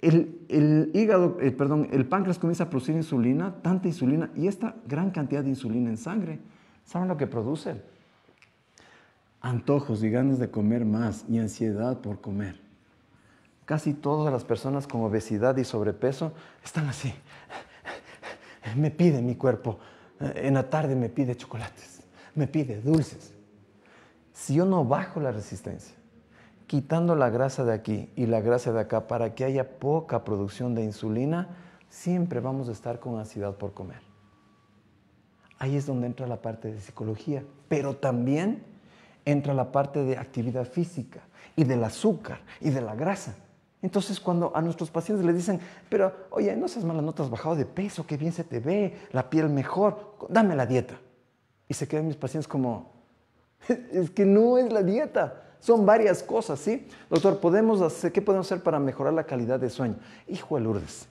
El, hígado, eh, perdón, el páncreas comienza a producir insulina, tanta insulina, y esta gran cantidad de insulina en sangre, ¿saben lo que produce? Antojos y ganas de comer más y ansiedad por comer. Casi todas las personas con obesidad y sobrepeso están así me pide mi cuerpo, eh, en la tarde me pide chocolates, me pide dulces. Si yo no bajo la resistencia, quitando la grasa de aquí y la grasa de acá para que haya poca producción de insulina, siempre vamos a estar con ansiedad por comer. Ahí es donde entra la parte de psicología, pero también entra la parte de actividad física y del azúcar y de la grasa. Entonces, cuando a nuestros pacientes les dicen, pero oye, no seas mala, no te has bajado de peso, qué bien se te ve, la piel mejor, dame la dieta. Y se quedan mis pacientes como, es que no es la dieta, son varias cosas, ¿sí? Doctor, ¿podemos ¿qué podemos hacer para mejorar la calidad de sueño? Hijo de Lourdes,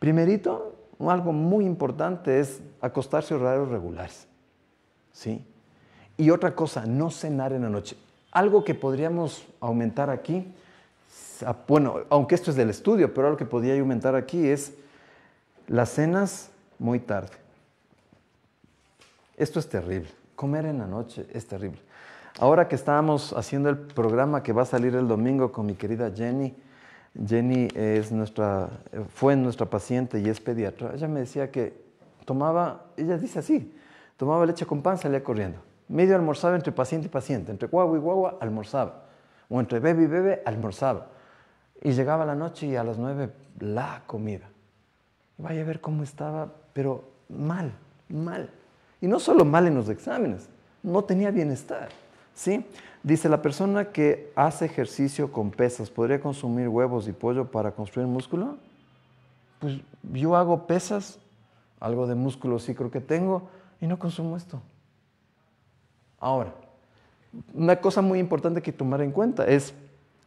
primerito, algo muy importante es acostarse a horarios regulares, ¿sí? Y otra cosa, no cenar en la noche. Algo que podríamos aumentar aquí Ah, bueno, aunque esto es del estudio, pero lo que podía aumentar aquí es las cenas muy tarde. Esto es terrible. Comer en la noche es terrible. Ahora que estábamos haciendo el programa que va a salir el domingo con mi querida Jenny, Jenny es nuestra, eh, fue nuestra paciente y es pediatra. Ella me decía que tomaba, ella dice así, tomaba leche con pan, salía corriendo. Medio almorzaba entre paciente y paciente, entre guagua y guagua almorzaba o entre bebe y bebe almorzaba. Y llegaba la noche y a las nueve la comida. Vaya a ver cómo estaba, pero mal, mal. Y no solo mal en los exámenes, no tenía bienestar. ¿sí? Dice, la persona que hace ejercicio con pesas, ¿podría consumir huevos y pollo para construir músculo? Pues yo hago pesas, algo de músculo sí creo que tengo, y no consumo esto. Ahora, una cosa muy importante que tomar en cuenta es,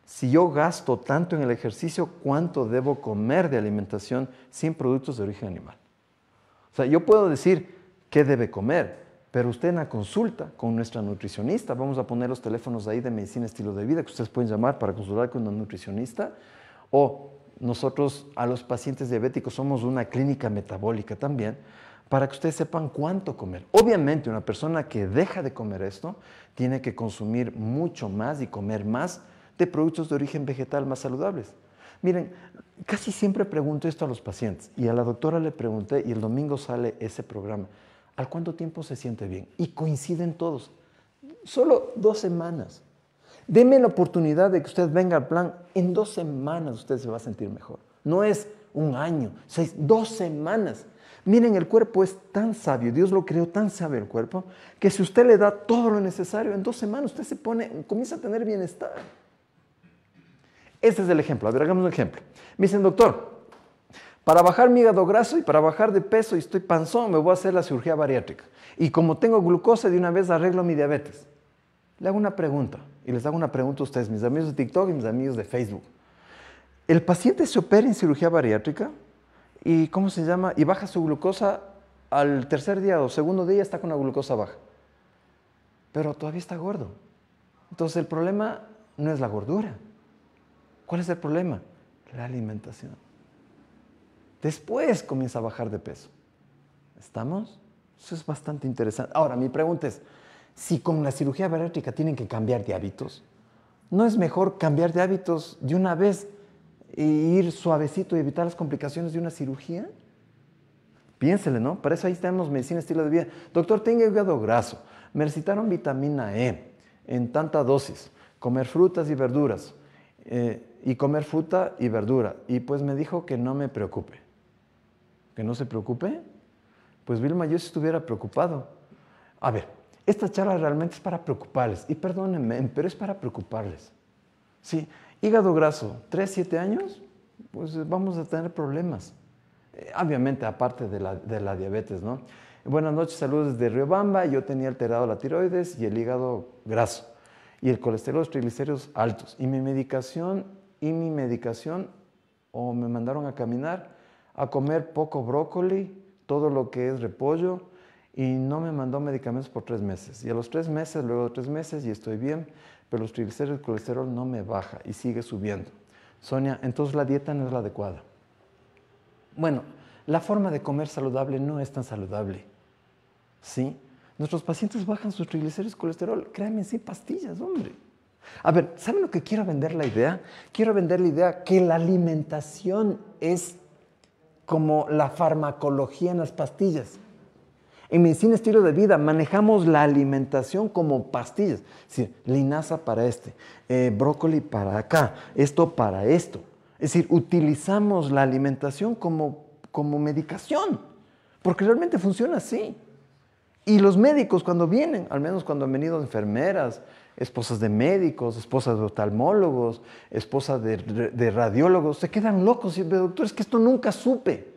si yo gasto tanto en el ejercicio, ¿cuánto debo comer de alimentación sin productos de origen animal? O sea, yo puedo decir qué debe comer, pero usted en la consulta con nuestra nutricionista, vamos a poner los teléfonos ahí de medicina estilo de vida que ustedes pueden llamar para consultar con una nutricionista, o nosotros a los pacientes diabéticos somos una clínica metabólica también, para que ustedes sepan cuánto comer. Obviamente una persona que deja de comer esto tiene que consumir mucho más y comer más de productos de origen vegetal más saludables. Miren, casi siempre pregunto esto a los pacientes y a la doctora le pregunté y el domingo sale ese programa. ¿Al cuánto tiempo se siente bien? Y coinciden todos. Solo dos semanas. Deme la oportunidad de que usted venga al plan. En dos semanas usted se va a sentir mejor. No es un año, seis, dos semanas. Miren, el cuerpo es tan sabio, Dios lo creó tan sabio el cuerpo, que si usted le da todo lo necesario, en dos semanas usted se pone, comienza a tener bienestar. Este es el ejemplo. A ver, un ejemplo. Me dicen, doctor, para bajar mi hígado graso y para bajar de peso y estoy panzón, me voy a hacer la cirugía bariátrica. Y como tengo glucosa, de una vez arreglo mi diabetes. Le hago una pregunta, y les hago una pregunta a ustedes, mis amigos de TikTok y mis amigos de Facebook. ¿El paciente se opera en cirugía bariátrica? y ¿cómo se llama? Y baja su glucosa al tercer día o segundo día está con la glucosa baja. Pero todavía está gordo. Entonces el problema no es la gordura. ¿Cuál es el problema? La alimentación. Después comienza a bajar de peso. ¿Estamos? Eso es bastante interesante. Ahora, mi pregunta es, si con la cirugía bariátrica tienen que cambiar de hábitos, ¿no es mejor cambiar de hábitos de una vez e ir suavecito y evitar las complicaciones de una cirugía? Piénsele, ¿no? Para eso ahí tenemos medicina, estilo de vida. Doctor, tengo hígado graso. Me recitaron vitamina E en tanta dosis. Comer frutas y verduras. Eh, y comer fruta y verdura. Y pues me dijo que no me preocupe. ¿Que no se preocupe? Pues Vilma, yo si estuviera preocupado. A ver, esta charla realmente es para preocuparles. Y perdónenme, pero es para preocuparles. Sí, Hígado graso, 3, 7 años, pues eh, vamos a tener problemas. Eh, obviamente, aparte de la, diabetes, ¿no? Buenas noches, saludos desde Riobamba. Yo tenía alterado la tiroides y el hígado graso. Y el colesterol, los triglicéridos altos. Y mi medicación, y mi medicación, o me mandaron a caminar, a comer poco brócoli, todo lo que es repollo, y no me mandó medicamentos por tres meses. Y a los tres meses, luego de tres meses, y estoy bien pero los triglicéridos el colesterol no me baja y sigue subiendo. Sonia, entonces la dieta no es la adecuada. Bueno, la forma de comer saludable no es tan saludable. ¿Sí? Nuestros pacientes bajan sus triglicéridos colesterol, créanme, sin pastillas, hombre. A ver, ¿saben lo que quiero vender la idea? Quiero vender la idea que la alimentación es como la farmacología en las pastillas. En medicina estilo de vida manejamos la alimentación como pastillas. Es decir, linaza para este, eh, brócoli para acá, esto para esto. Es decir, utilizamos la alimentación como, como medicación, porque realmente funciona así. Y los médicos cuando vienen, al menos cuando han venido enfermeras, esposas de médicos, esposas de oftalmólogos, esposas de, de, radiólogos, se quedan locos y dicen, doctor, es que esto nunca supe.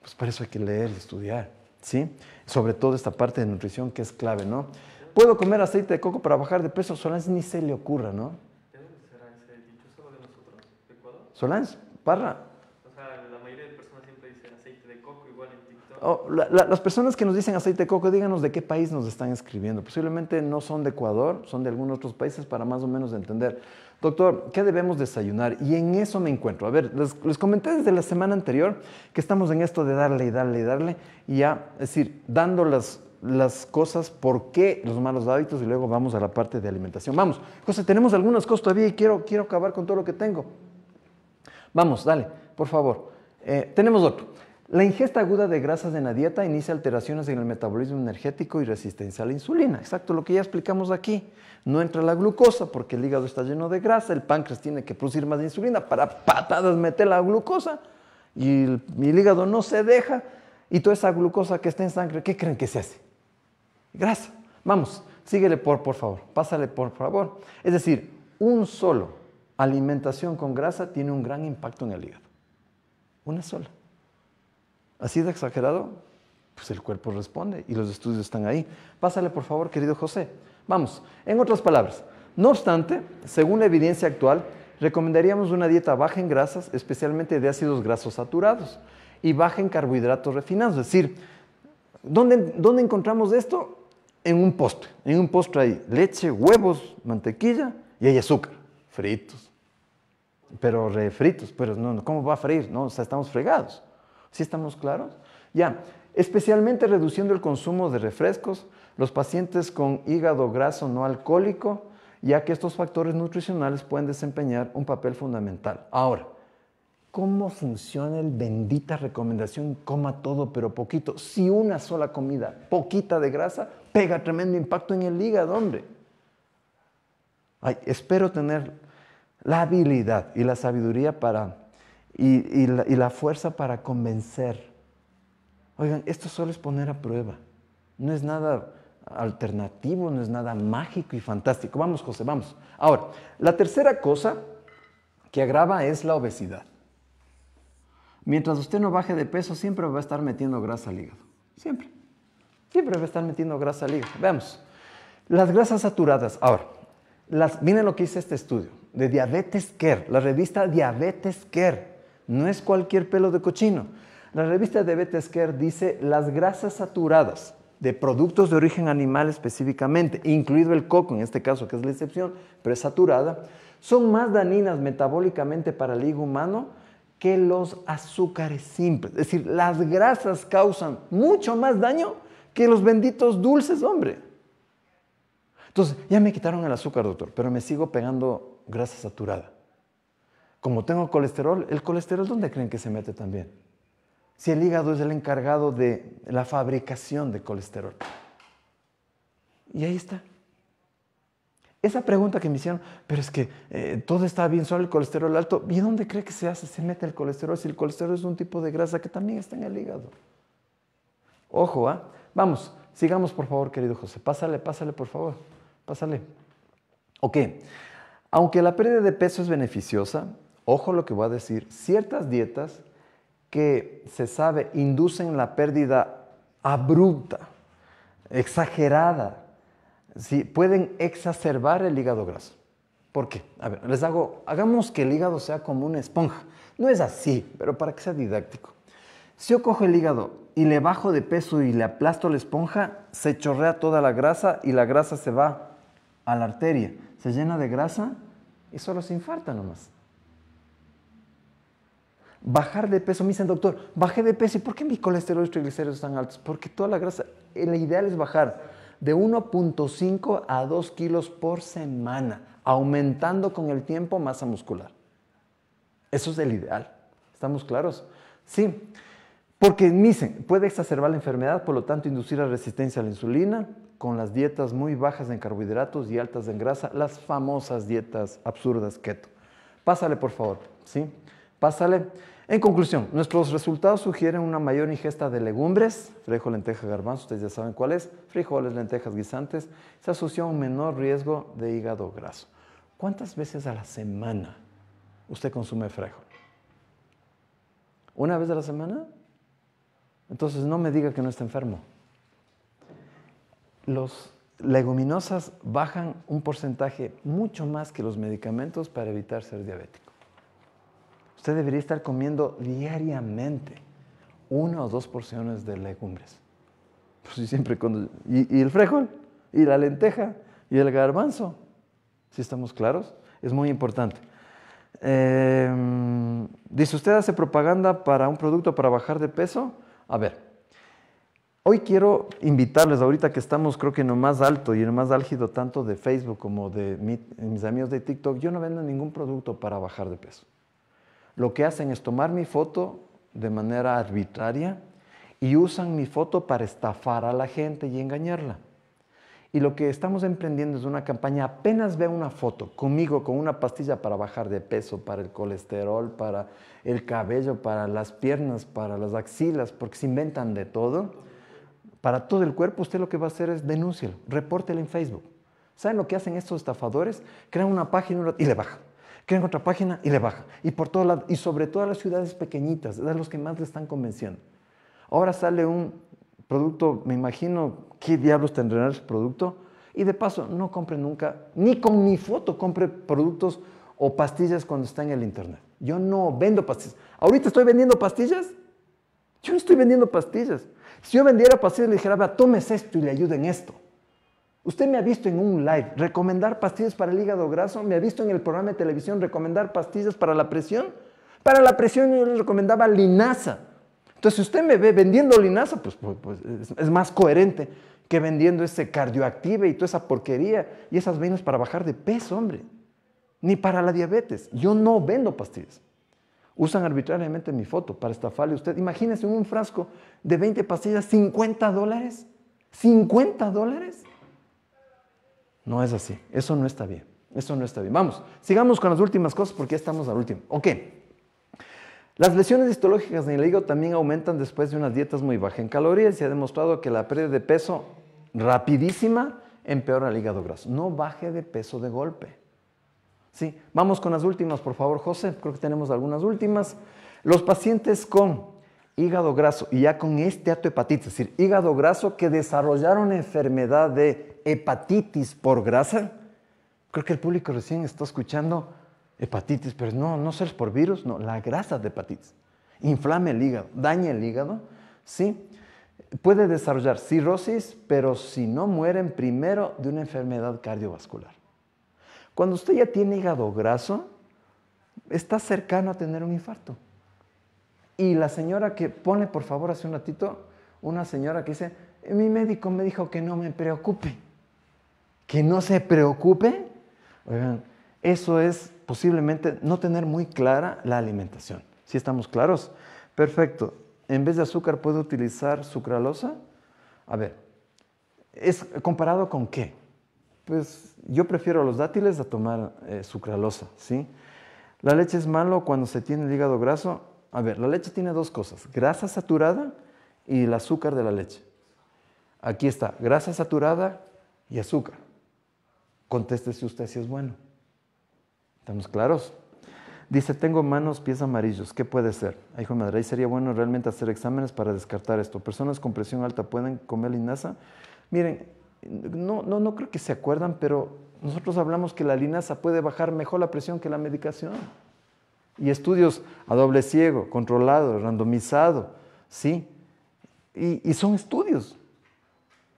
Pues para eso hay que leer y estudiar. ¿sí? Sobre todo esta parte de nutrición que es clave, ¿no? ¿Puedo comer aceite de coco para bajar de peso? Solange ni se le ocurra, ¿no? ¿De será ese dicho? ¿Solo de nosotros? ¿De Ecuador? Solange, parra. O sea, la mayoría de personas siempre dicen aceite de coco, igual en TikTok. las personas que nos dicen aceite de coco, díganos de qué país nos están escribiendo. Posiblemente no son de Ecuador, son de algunos otros países para más o menos entender doctor, ¿qué debemos desayunar? Y en eso me encuentro. A ver, les, comenté desde la semana anterior que estamos en esto de darle y darle y darle, y ya, es decir, dando las, cosas, por qué los malos hábitos, y luego vamos a la parte de alimentación. Vamos, José, tenemos algunas cosas todavía y quiero, quiero acabar con todo lo que tengo. Vamos, dale, por favor. Eh, tenemos otro. La ingesta aguda de grasas en la dieta inicia alteraciones en el metabolismo energético y resistencia a la insulina. Exacto, lo que ya explicamos aquí. No entra la glucosa porque el hígado está lleno de grasa, el páncreas tiene que producir más insulina para patadas meter la glucosa y el, hígado no se deja. Y toda esa glucosa que está en sangre, ¿qué creen que se hace? Grasa. Vamos, síguele por, por favor, pásale por favor. Es decir, un solo alimentación con grasa tiene un gran impacto en el hígado. Una sola. Así de exagerado, pues el cuerpo responde y los estudios están ahí. Pásale, por favor, querido José. Vamos, en otras palabras, no obstante, según la evidencia actual, recomendaríamos una dieta baja en grasas, especialmente de ácidos grasos saturados y baja en carbohidratos refinados. Es decir, ¿dónde, dónde encontramos esto? En un postre. En un postre hay leche, huevos, mantequilla y hay azúcar, fritos. Pero refritos, pero no, ¿cómo va a freír? No, o sea, estamos fregados. ¿Sí estamos claros? Ya, especialmente reduciendo el consumo de refrescos, los pacientes con hígado graso no alcohólico, ya que estos factores nutricionales pueden desempeñar un papel fundamental. Ahora, ¿cómo funciona el bendita recomendación coma todo pero poquito? Si una sola comida, poquita de grasa, pega tremendo impacto en el hígado, hombre. espero tener la habilidad y la sabiduría para y, la, fuerza para convencer. Oigan, esto solo es poner a prueba. No es nada alternativo, no es nada mágico y fantástico. Vamos, José, vamos. Ahora, la tercera cosa que agrava es la obesidad. Mientras usted no baje de peso, siempre va a estar metiendo grasa al hígado. Siempre. Siempre va a estar metiendo grasa al hígado. Veamos. Las grasas saturadas. Ahora, las, miren lo que hice este estudio de Diabetes Care, la revista Diabetes Care. No es cualquier pelo de cochino. La revista de betesker dice las grasas saturadas de productos de origen animal específicamente, incluido el coco en este caso, que es la excepción, pero es saturada, son más dañinas metabólicamente para el higo humano que los azúcares simples. Es decir, las grasas causan mucho más daño que los benditos dulces, hombre. Entonces, ya me quitaron el azúcar, doctor, pero me sigo pegando grasa saturada. Como tengo colesterol, ¿el colesterol dónde creen que se mete también? Si el hígado es el encargado de la fabricación de colesterol. Y ahí está. Esa pregunta que me hicieron, pero es que eh, todo está bien, solo el colesterol alto. ¿Y dónde cree que se hace? Se mete el colesterol. Si el colesterol es un tipo de grasa que también está en el hígado. Ojo, ¿ah? Vamos, sigamos por favor, querido José. Pásale, pásale, por favor. Pásale. Ok. Aunque la pérdida de peso es beneficiosa, ojo lo que voy a decir, ciertas dietas que se sabe inducen la pérdida abrupta, exagerada, ¿sí? pueden exacerbar el hígado graso. ¿Por qué? A ver, les hago, hagamos que el hígado sea como una esponja. No es así, pero para que sea didáctico. Si yo cojo el hígado y le bajo de peso y le aplasto la esponja, se chorrea toda la grasa y la grasa se va a la arteria, se llena de grasa y solo se infarta nomás bajar de peso. Me dicen, doctor, bajé de peso. ¿Y por qué mi colesterol y triglicéridos están altos? Porque toda la grasa, el eh, ideal es bajar de 1.5 a 2 kilos por semana, aumentando con el tiempo masa muscular. Eso es el ideal. ¿Estamos claros? Sí. Porque dicen, puede exacerbar la enfermedad, por lo tanto inducir la resistencia a la insulina con las dietas muy bajas en carbohidratos y altas en grasa, las famosas dietas absurdas keto. Pásale, por favor. ¿Sí? Pásale. En conclusión, nuestros resultados sugieren una mayor ingesta de legumbres, frijol, lenteja, garbanzo, ustedes ya saben cuáles, frijoles, lentejas, guisantes, se asocia a un menor riesgo de hígado graso. ¿Cuántas veces a la semana usted consume frijol? ¿Una vez a la semana? Entonces no me diga que no está enfermo. Las leguminosas bajan un porcentaje mucho más que los medicamentos para evitar ser diabético. Usted debería estar comiendo diariamente una o dos porciones de legumbres. Pues siempre y, el frijol, y la lenteja, y el garbanzo. Si estamos claros? Es muy importante. Em, dice, ¿usted hace propaganda para un producto para bajar de peso? A ver, hoy quiero invitarles, ahorita que estamos creo que en lo más alto y en lo más álgido tanto de Facebook como de mis amigos de TikTok, yo no vendo ningún producto para bajar de peso lo que hacen es tomar mi foto de manera arbitraria y usan mi foto para estafar a la gente y engañarla. Y lo que estamos emprendiendo es una campaña, apenas ve una foto conmigo con una pastilla para bajar de peso, para el colesterol, para el cabello, para las piernas, para las axilas, porque se inventan de todo. Para todo el cuerpo usted lo que va a hacer es denúncielo, repórtelo en Facebook. ¿Saben lo que hacen estos estafadores? Crean una página y le bajan en otra página y le baja. Y, por todo y sobre todo a las ciudades pequeñitas, de a los que más le están convenciendo. Ahora sale un producto, me imagino, ¿qué diablos tendrá ese producto? Y de paso, no compre nunca, ni con mi foto compre productos o pastillas cuando está en el internet. Yo no vendo pastillas. Ahorita estoy vendiendo pastillas. Yo no estoy vendiendo pastillas. Si yo vendiera pastillas, le dijera, vea, tomes esto y le ayuden esto. Usted me ha visto en un live recomendar pastillas para el hígado graso, me ha visto en el programa de televisión recomendar pastillas para la presión. Para la presión yo le recomendaba linaza. Entonces, si usted me ve vendiendo linaza, pues, pues, pues es, más coherente que vendiendo ese cardioactive y toda esa porquería y esas venas para bajar de peso, hombre. Ni para la diabetes. Yo no vendo pastillas. Usan arbitrariamente mi foto para estafarle a usted. Imagínese un frasco de 20 pastillas, 50 dólares. ¿50 dólares? No es así. Eso no está bien. Eso no está bien. Vamos, sigamos con las últimas cosas porque ya estamos al último. Ok. Las lesiones histológicas en el hígado también aumentan después de unas dietas muy bajas en calorías. Se ha demostrado que la pérdida de peso rapidísima empeora el hígado graso. No baje de peso de golpe. Sí, vamos con las últimas, por favor, José. Creo que tenemos algunas últimas. Los pacientes con hígado graso y ya con este acto hepatitis, es decir, hígado graso que desarrollaron enfermedad de hepatitis por grasa, creo que el público recién está escuchando hepatitis, pero no, no es por virus, no, la grasa de hepatitis. Inflame el hígado, daña el hígado, ¿sí? Puede desarrollar cirrosis, pero si no mueren primero de una enfermedad cardiovascular. Cuando usted ya tiene hígado graso, está cercano a tener un infarto. Y la señora que pone, por favor, hace un ratito, una señora que dice, mi médico me dijo que no me preocupe. ¿Que no se preocupe? Oigan, eso es posiblemente no tener muy clara la alimentación. ¿Sí estamos claros? Perfecto. En vez de azúcar, ¿puedo utilizar sucralosa? A ver, ¿es comparado con qué? Pues yo prefiero los dátiles a tomar eh, sucralosa, ¿sí? ¿La leche es malo cuando se tiene hígado graso? A ver, la leche tiene dos cosas, grasa saturada y el azúcar de la leche. Aquí está, grasa saturada y azúcar. Contéstese usted si es bueno. ¿Estamos claros? Dice, tengo manos, pies amarillos. ¿Qué puede ser? Ah, hijo de madre, ahí sería bueno realmente hacer exámenes para descartar esto. ¿Personas con presión alta pueden comer linaza? Miren, no, no, no creo que se acuerdan, pero nosotros hablamos que la linaza puede bajar mejor la presión que la medicación. Y estudios a doble ciego, controlado, randomizado, ¿sí? Y, son estudios.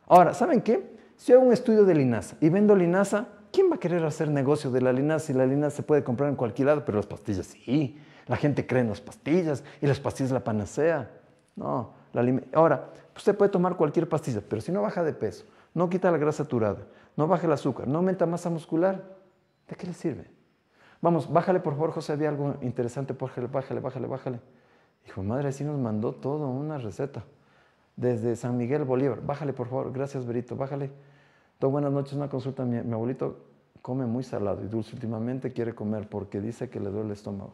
Ahora, ¿saben qué? Si hago un estudio de linaza y vendo linaza, ¿quién va a querer hacer negocio de la linaza si la linaza se puede comprar en cualquier lado? Pero las pastillas sí. La gente cree en las pastillas y las pastillas la panacea. No. La Ahora, usted puede tomar cualquier pastilla, pero si no baja de peso, no quita la grasa saturada, no baja el azúcar, no aumenta masa muscular, ¿de qué le sirve? Vamos, bájale por favor, José, había algo interesante, bájale, bájale, bájale, bájale. Hijo, madre, así nos mandó todo, una receta. Desde San Miguel Bolívar, bájale por favor, gracias Berito, bájale. Todo buenas noches, una consulta. Mi, abuelito come muy salado y dulce, últimamente quiere comer porque dice que le duele el estómago.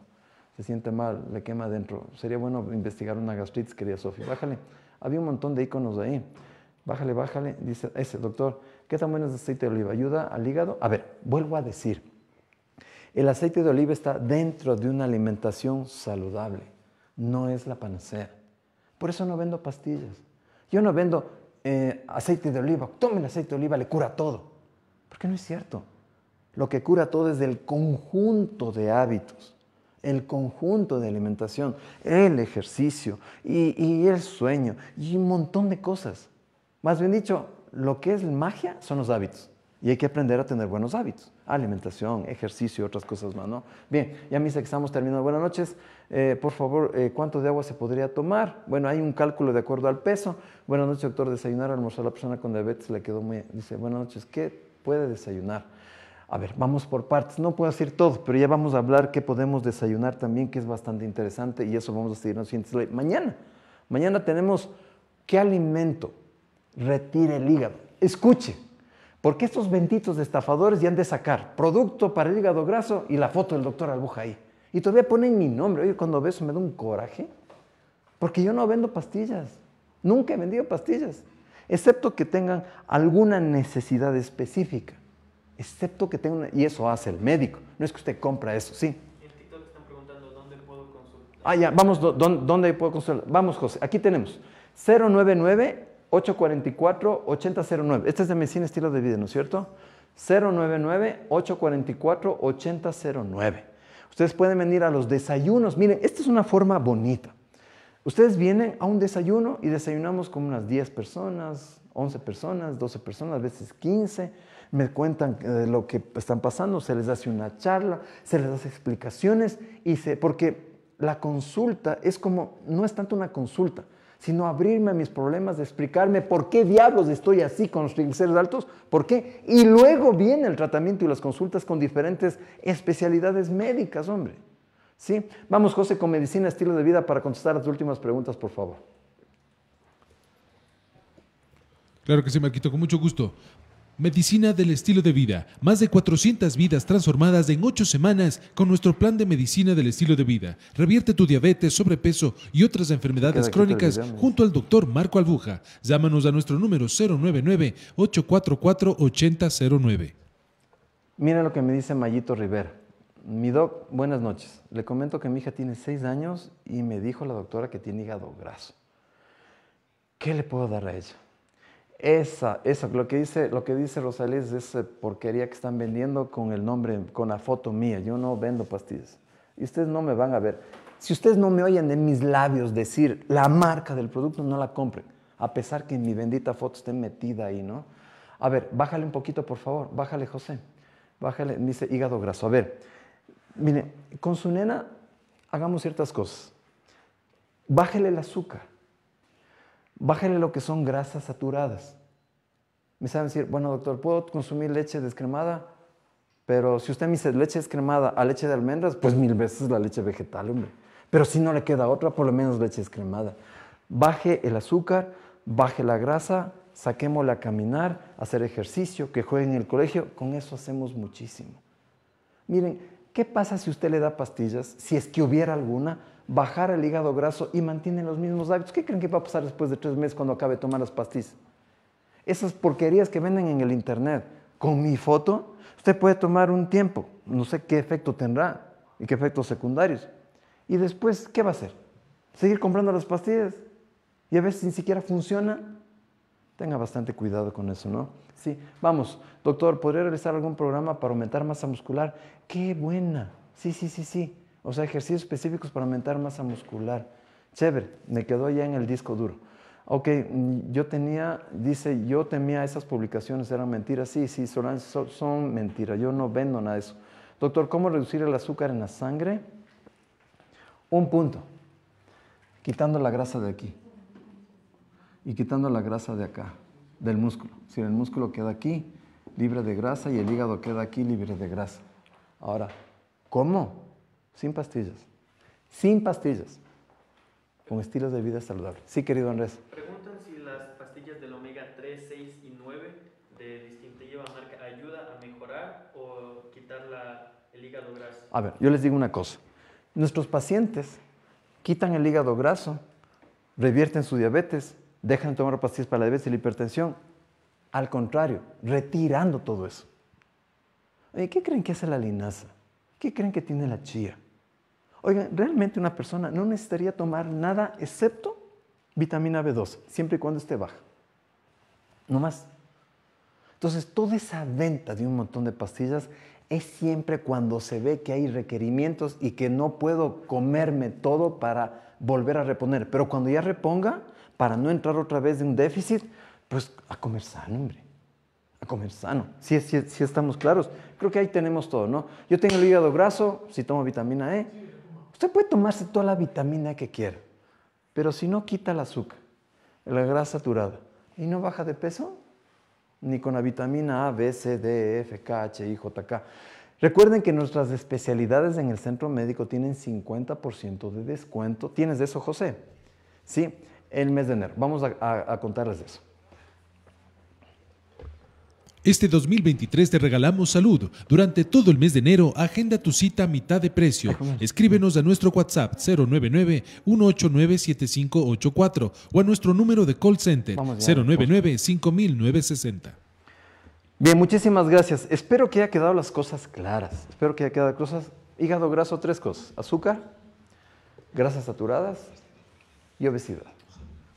Se siente mal, le quema adentro. Sería bueno investigar una gastritis, querida Sofía. Bájale. Había un montón de iconos ahí. Bájale, bájale. Dice, ese doctor, ¿qué tan bueno es el aceite de oliva? ¿Ayuda al hígado? A ver, vuelvo a decir el aceite de oliva está dentro de una alimentación saludable, no es la panacea. Por eso no vendo pastillas. Yo no vendo eh, aceite de oliva, tome el aceite de oliva, le cura todo. Porque no es cierto. Lo que cura todo es el conjunto de hábitos, el conjunto de alimentación, el ejercicio y el sueño y un montón de cosas. Más bien dicho, lo que es magia son los hábitos y hay que aprender a tener buenos hábitos alimentación, ejercicio y otras cosas más, ¿no? Bien, ya me dice que estamos terminando. Buenas noches. Eh, por favor, eh, ¿cuánto de agua se podría tomar? Bueno, hay un cálculo de acuerdo al peso. Buenas noches, doctor. Desayunar, almorzar. La persona con diabetes le quedó muy... Dice, buenas noches, ¿qué puede desayunar? A ver, vamos por partes. No puedo decir todo, pero ya vamos a hablar qué podemos desayunar también, que es bastante interesante, y eso vamos a seguir en los siguiente Mañana, mañana tenemos qué alimento Retire el hígado. Escuche, porque estos benditos estafadores ya han de sacar producto para el hígado graso y la foto del doctor Albuja ahí. Y todavía ponen mi nombre. Oye, cuando eso me da un coraje. Porque yo no vendo pastillas. Nunca he vendido pastillas. Excepto que tengan alguna necesidad específica. Excepto que tengan... Y eso hace el médico. No es que usted compra eso, sí. En TikTok están preguntando dónde puedo consultar. Ah, ya. Vamos, ¿dónde puedo consultar? Vamos, José. Aquí tenemos. 099 844-8009. Este es de medicina estilo de vida, ¿no es cierto? 099-844-8009. Ustedes pueden venir a los desayunos. Miren, esta es una forma bonita. Ustedes vienen a un desayuno y desayunamos con unas 10 personas, 11 personas, 12 personas, a veces 15. Me cuentan eh, lo que están pasando, se les hace una charla, se les hace explicaciones y se, porque la consulta es como, no es tanto una consulta, sino abrirme a mis problemas, explicarme por qué diablos estoy así con los triglicéridos altos, por qué. Y luego viene el tratamiento y las consultas con diferentes especialidades médicas, hombre. ¿Sí? Vamos, José, con medicina, estilo de vida para contestar las últimas preguntas, por favor. Claro que sí, Marquito, con mucho gusto. Medicina del estilo de vida. Más de 400 vidas transformadas en 8 semanas con nuestro plan de medicina del estilo de vida. Revierte tu diabetes, sobrepeso y otras enfermedades crónicas junto al doctor Marco Albuja. Llámanos a nuestro número 099-844-8009. Mira lo que me dice Mayito Rivera. Mi doc, buenas noches. Le comento que mi hija tiene 6 años y me dijo la doctora que tiene hígado graso. ¿Qué le puedo dar a ella? Esa, esa, lo que dice, lo que dice Rosalía es esa porquería que están vendiendo con el nombre, con la foto mía. Yo no vendo pastillas. Y ustedes no me van a ver. Si ustedes no me oyen de mis labios decir la marca del producto, no la compren. A pesar que mi bendita foto esté metida ahí, ¿no? A ver, bájale un poquito, por favor. Bájale, José. Bájale, dice hígado graso. A ver, mire, con su nena hagamos ciertas cosas. Bájale el azúcar. Bájale lo que son grasas saturadas. Me saben decir, bueno, doctor, puedo consumir leche descremada, pero si usted me dice leche descremada a leche de almendras, pues mil veces la leche vegetal, hombre. Pero si no le queda otra, por lo menos leche descremada. Baje el azúcar, baje la grasa, saquémosla a caminar, hacer ejercicio, que jueguen en el colegio. Con eso hacemos muchísimo. Miren, ¿qué pasa si usted le da pastillas? Si es que hubiera alguna, bajar el hígado graso y mantienen los mismos hábitos. ¿Qué creen que va a pasar después de tres meses cuando acabe de tomar las pastillas? Esas porquerías que venden en el internet, con mi foto, usted puede tomar un tiempo, no sé qué efecto tendrá y qué efectos secundarios. Y después, ¿qué va a hacer? ¿Seguir comprando las pastillas? Y a veces ni siquiera funciona. Tenga bastante cuidado con eso, ¿no? Sí, vamos, doctor, ¿podría realizar algún programa para aumentar masa muscular? ¡Qué buena! Sí, sí, sí, sí. O sea, ejercicios específicos para aumentar masa muscular. Chévere, me quedó ya en el disco duro. Ok, mm, yo tenía, dice, yo temía esas publicaciones, eran mentiras. Sí, sí, son, son mentiras, yo no vendo nada de eso. Doctor, ¿cómo reducir el azúcar en la sangre? Un punto, quitando la grasa de aquí y quitando la grasa de acá, del músculo. Si el músculo queda aquí, libre de grasa, y el hígado queda aquí, libre de grasa. Ahora, ¿cómo? sin pastillas, sin pastillas, con estilos de vida saludable. Sí, querido Andrés. Preguntan si las pastillas del omega 3, 6 y 9 de distintiva marca ayuda a mejorar o quitar la, el hígado graso. A ver, yo les digo una cosa. Nuestros pacientes quitan el hígado graso, revierten su diabetes, dejan de tomar pastillas para la diabetes y la hipertensión. Al contrario, retirando todo eso. qué creen que hace la linaza? ¿Qué creen que tiene la chía? Oigan, realmente una persona no necesitaría tomar nada excepto vitamina b 2 siempre y cuando esté baja. No más. Entonces, toda esa venta de un montón de pastillas es siempre cuando se ve que hay requerimientos y que no puedo comerme todo para volver a reponer. Pero cuando ya reponga, para no entrar otra vez en un déficit, pues a comer sano, hombre a comer sano. Si, si, estamos claros. Creo que ahí tenemos todo, ¿no? Yo tengo el hígado graso, si tomo vitamina E. Usted puede tomarse toda la vitamina e que quiera, pero si no quita el azúcar, la grasa saturada y no baja de peso, ni con la vitamina A, B, C, D, e, F, K, H, I, J, K. Recuerden que nuestras especialidades en el centro médico tienen 50% de descuento. ¿Tienes de eso, José? Sí, el mes de enero. Vamos a, contarles a contarles eso. Este 2023 te regalamos salud. Durante todo el mes de enero, agenda tu cita a mitad de precio. Escríbenos a nuestro WhatsApp 099-189-7584 o a nuestro número de call center 099-5960. Bien, muchísimas gracias. Espero que haya quedado las cosas claras. Espero que haya quedado cosas. Hígado graso, tres cosas. Azúcar, grasas saturadas y obesidad.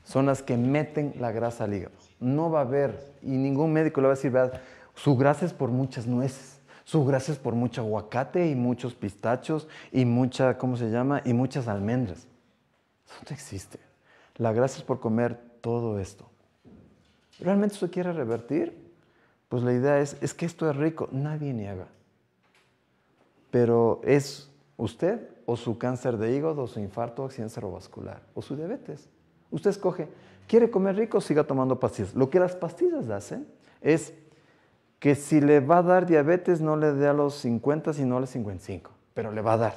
Son las que meten la grasa al hígado. No va a haber, y ningún médico le va a decir, ¿verdad? su grasa por muchas nueces, su gracias por mucho aguacate y muchos pistachos y mucha, ¿cómo se llama? Y muchas almendras. Eso no existe. La gracias por comer todo esto. ¿Realmente usted quiere revertir? Pues la idea es, es que esto es rico, nadie niega. Pero es usted o su cáncer de hígado, o su infarto o accidente cerebrovascular, o su diabetes. Usted escoge, quiere comer rico, siga tomando pastillas. Lo que las pastillas hacen es que si le va a dar diabetes, no le dé a los 50, sino a los 55, pero le va a dar.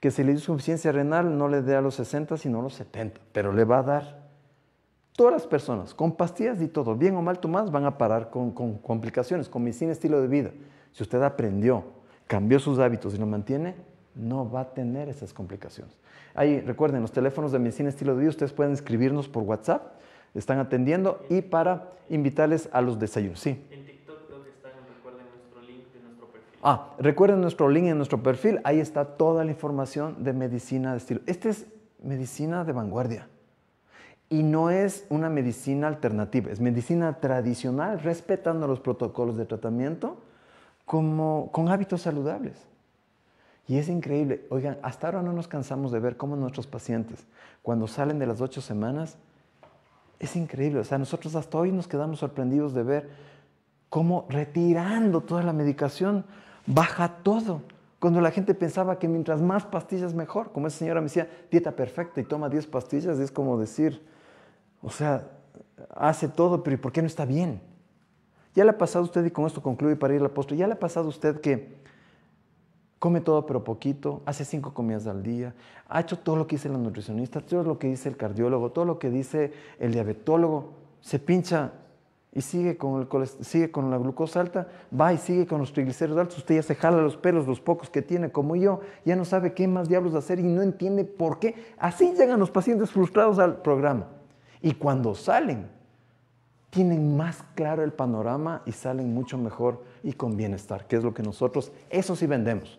Que si le dio insuficiencia renal, no le dé a los 60, sino a los 70, pero le va a dar. Todas las personas, con pastillas y todo, bien o mal tomadas, van a parar con, con complicaciones, con medicina, estilo de vida. Si usted aprendió, cambió sus hábitos y lo mantiene, no va a tener esas complicaciones. Ahí, recuerden, los teléfonos de Medicina Estilo de Vida, ustedes pueden escribirnos por WhatsApp, están atendiendo y para invitarles a los desayunos. En TikTok están? Recuerden nuestro link de nuestro perfil. Ah, recuerden nuestro link en nuestro perfil, ahí está toda la información de medicina de estilo. Esta es medicina de vanguardia. Y no es una medicina alternativa, es medicina tradicional respetando los protocolos de tratamiento con hábitos saludables. Y es increíble, oigan, hasta ahora no nos cansamos de ver cómo nuestros pacientes, cuando salen de las ocho semanas, es increíble. O sea, nosotros hasta hoy nos quedamos sorprendidos de ver cómo retirando toda la medicación baja todo. Cuando la gente pensaba que mientras más pastillas mejor, como esa señora me decía, dieta perfecta y toma 10 pastillas, es como decir, o sea, hace todo, pero ¿y por qué no está bien? Ya le ha pasado usted, y con esto concluyo para ir al postre, ya le ha pasado usted que come todo pero poquito, hace cinco comidas al día, ha hecho todo lo que dice la nutricionista, todo lo que dice el cardiólogo, todo lo que dice el diabetólogo, se pincha y sigue con, el, sigue con la glucosa alta, va y sigue con los triglicéridos altos, usted ya se jala los pelos, los pocos que tiene, como yo, ya no sabe qué más diablos hacer y no entiende por qué. Así llegan los pacientes frustrados al programa. Y cuando salen, tienen más claro el panorama y salen mucho mejor y con bienestar, que es lo que nosotros, eso sí vendemos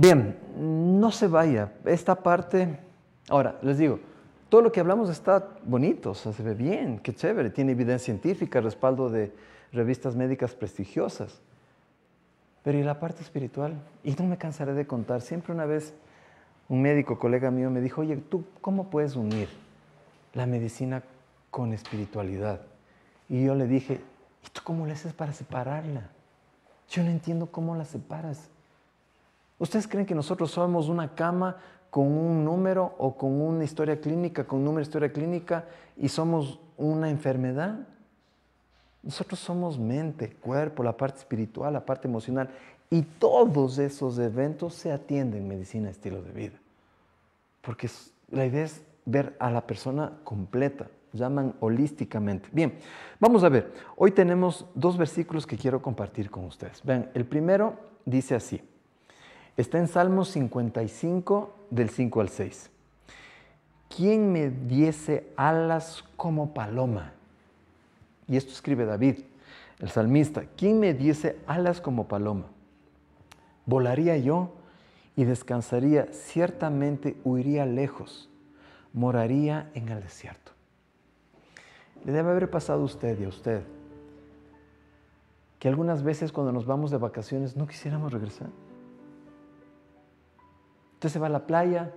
Bien, no se vaya. Esta parte, ahora les digo, todo lo que hablamos está bonito, sea, se ve bien, qué chévere, tiene evidencia científica, respaldo de revistas médicas prestigiosas. Pero ¿y la parte espiritual? Y no me cansaré de contar, siempre una vez un médico, colega mío, me dijo, oye, ¿tú cómo puedes unir la medicina con espiritualidad? Y yo le dije, ¿y tú cómo le haces para separarla? Yo no entiendo cómo la separas. ¿Ustedes creen que nosotros somos una cama con un número o con una historia clínica, con un número de historia clínica y somos una enfermedad? Nosotros somos mente, cuerpo, la parte espiritual, la parte emocional y todos esos eventos se atienden en medicina estilo de vida. Porque la idea es ver a la persona completa, llaman holísticamente. Bien, vamos a ver, hoy tenemos dos versículos que quiero compartir con ustedes. Vean, el primero dice así, Está en Salmos 55 del 5 al 6. ¿Quién me diese alas como paloma? Y esto escribe David, el salmista. ¿Quién me diese alas como paloma? Volaría yo y descansaría, ciertamente huiría lejos, moraría en el desierto. Le debe haber pasado a usted y a usted que algunas veces cuando nos vamos de vacaciones no quisiéramos regresar. Entonces se va a la playa,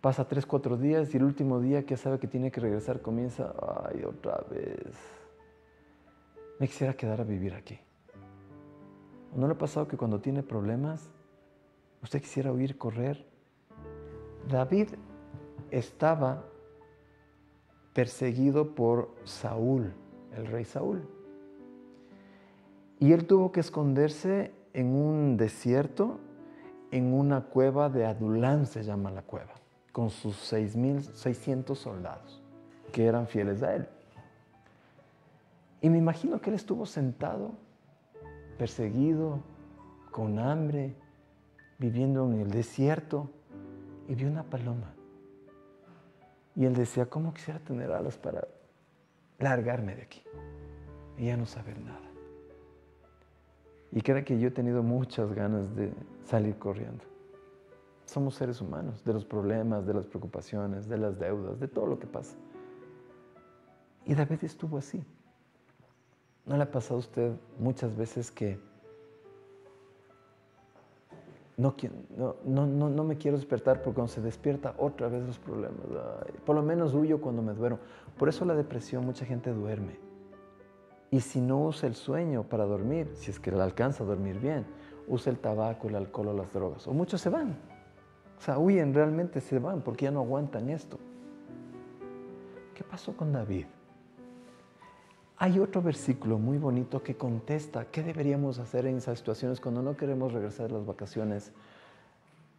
pasa tres, cuatro días y el último día que sabe que tiene que regresar comienza, ay, otra vez. Me quisiera quedar a vivir aquí. no le ha pasado que cuando tiene problemas, usted quisiera huir, correr? David estaba perseguido por Saúl, el rey Saúl. Y él tuvo que esconderse en un desierto en una cueva de Adulán, se llama la cueva, con sus 6.600 soldados que eran fieles a él. Y me imagino que él estuvo sentado, perseguido, con hambre, viviendo en el desierto, y vio una paloma. Y él decía, ¿cómo quisiera tener alas para largarme de aquí? Y ya no saber nada. Y creo que yo he tenido muchas ganas de salir corriendo. Somos seres humanos, de los problemas, de las preocupaciones, de las deudas, de todo lo que pasa. Y David estuvo así. ¿No le ha pasado a usted muchas veces que no, no, no, me quiero despertar porque cuando se despierta otra vez los problemas? por lo menos huyo cuando me duermo. Por eso la depresión, mucha gente duerme y si no usa el sueño para dormir, si es que le alcanza a dormir bien, usa el tabaco, el alcohol o las drogas. O muchos se van. O sea, huyen, realmente se van porque ya no aguantan esto. ¿Qué pasó con David? Hay otro versículo muy bonito que contesta qué deberíamos hacer en esas situaciones cuando no queremos regresar a las vacaciones,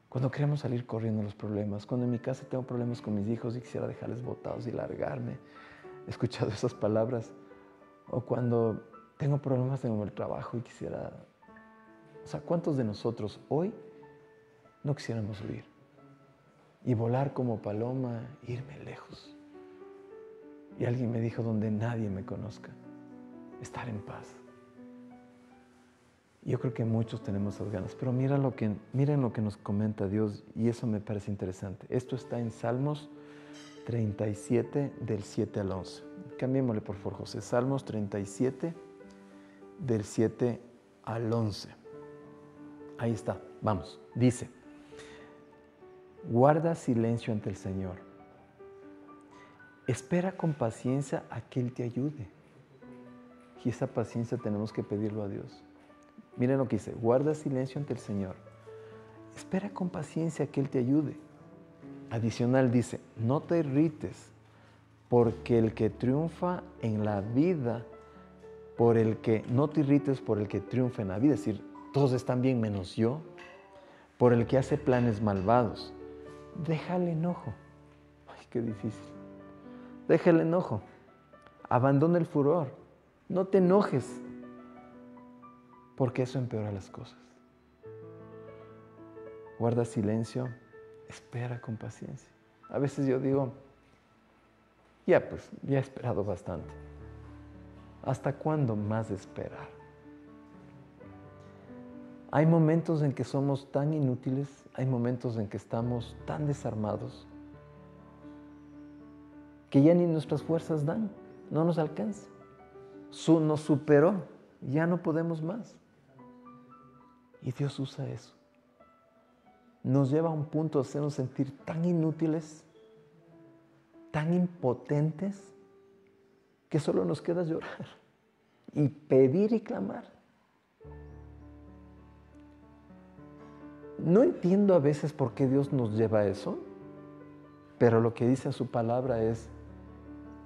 cuando queremos salir corriendo los problemas, cuando en mi casa tengo problemas con mis hijos y quisiera dejarles botados y largarme. He escuchado esas palabras. O cuando tengo problemas en el trabajo y quisiera... O sea, ¿cuántos de nosotros hoy no quisiéramos huir? Y volar como paloma, irme lejos. Y alguien me dijo donde nadie me conozca, estar en paz. Yo creo que muchos tenemos esas ganas, pero mira lo que, miren lo que nos comenta Dios y eso me parece interesante. Esto está en Salmos 37 del 7 al 11. Cambiémosle por favor, José. Salmos 37, del 7 al 11. Ahí está, vamos. Dice, guarda silencio ante el Señor. Espera con paciencia a que Él te ayude. Y esa paciencia tenemos que pedirlo a Dios. Miren lo que dice, guarda silencio ante el Señor. Espera con paciencia a que Él te ayude. Adicional dice, no te irrites porque el que triunfa en la vida, por el que no te irrites, por el que triunfa en la vida, es decir, todos están bien menos yo, por el que hace planes malvados, déjale enojo. Ay, qué difícil. Déjale el enojo. Abandona el furor. No te enojes, porque eso empeora las cosas. Guarda silencio, espera con paciencia. A veces yo digo, ya, pues, ya he esperado bastante. ¿Hasta cuándo más esperar? Hay momentos en que somos tan inútiles, hay momentos en que estamos tan desarmados, que ya ni nuestras fuerzas dan, no nos alcanza. Su, nos superó, ya no podemos más. Y Dios usa eso. Nos lleva a un punto de hacernos sentir tan inútiles tan impotentes que solo nos queda llorar y pedir y clamar. No entiendo a veces por qué Dios nos lleva a eso, pero lo que dice su palabra es,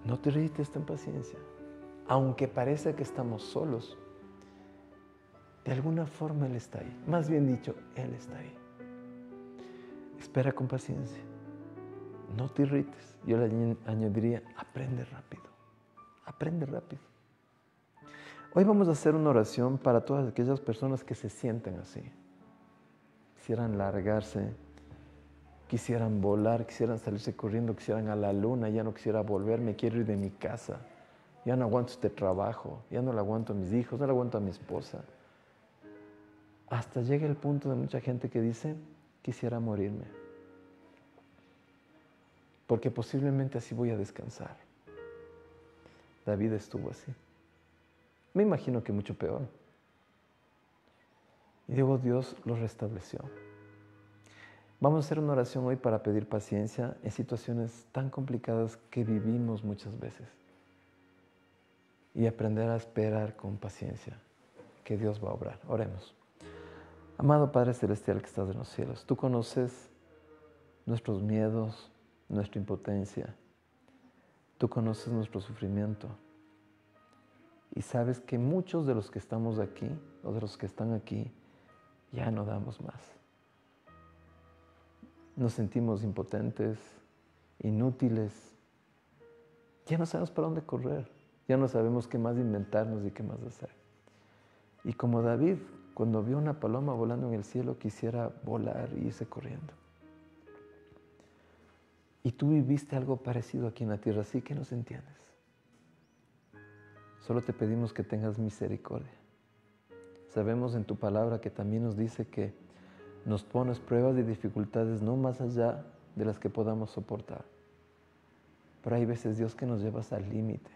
no te irrites, tan paciencia. Aunque parece que estamos solos, de alguna forma Él está ahí. Más bien dicho, Él está ahí. Espera con paciencia. No te irrites yo le añadiría, aprende rápido, aprende rápido. Hoy vamos a hacer una oración para todas aquellas personas que se sienten así. Quisieran largarse, quisieran volar, quisieran salirse corriendo, quisieran a la luna, ya no quisiera volver, me quiero ir de mi casa, ya no aguanto este trabajo, ya no le aguanto a mis hijos, no le aguanto a mi esposa. Hasta llega el punto de mucha gente que dice, quisiera morirme porque posiblemente así voy a descansar. David estuvo así. Me imagino que mucho peor. Y luego Dios lo restableció. Vamos a hacer una oración hoy para pedir paciencia en situaciones tan complicadas que vivimos muchas veces. Y aprender a esperar con paciencia que Dios va a obrar. Oremos. Amado Padre Celestial que estás en los cielos, tú conoces nuestros miedos, nuestra impotencia. Tú conoces nuestro sufrimiento. Y sabes que muchos de los que estamos aquí, o de los que están aquí, ya no damos más. Nos sentimos impotentes, inútiles. Ya no sabemos para dónde correr. Ya no sabemos qué más inventarnos y qué más hacer. Y como David, cuando vio una paloma volando en el cielo, quisiera volar y e irse corriendo. Y tú viviste algo parecido aquí en la tierra, así que nos entiendes. Solo te pedimos que tengas misericordia. Sabemos en tu palabra que también nos dice que nos pones pruebas y dificultades no más allá de las que podamos soportar. Pero hay veces, Dios, que nos llevas al límite.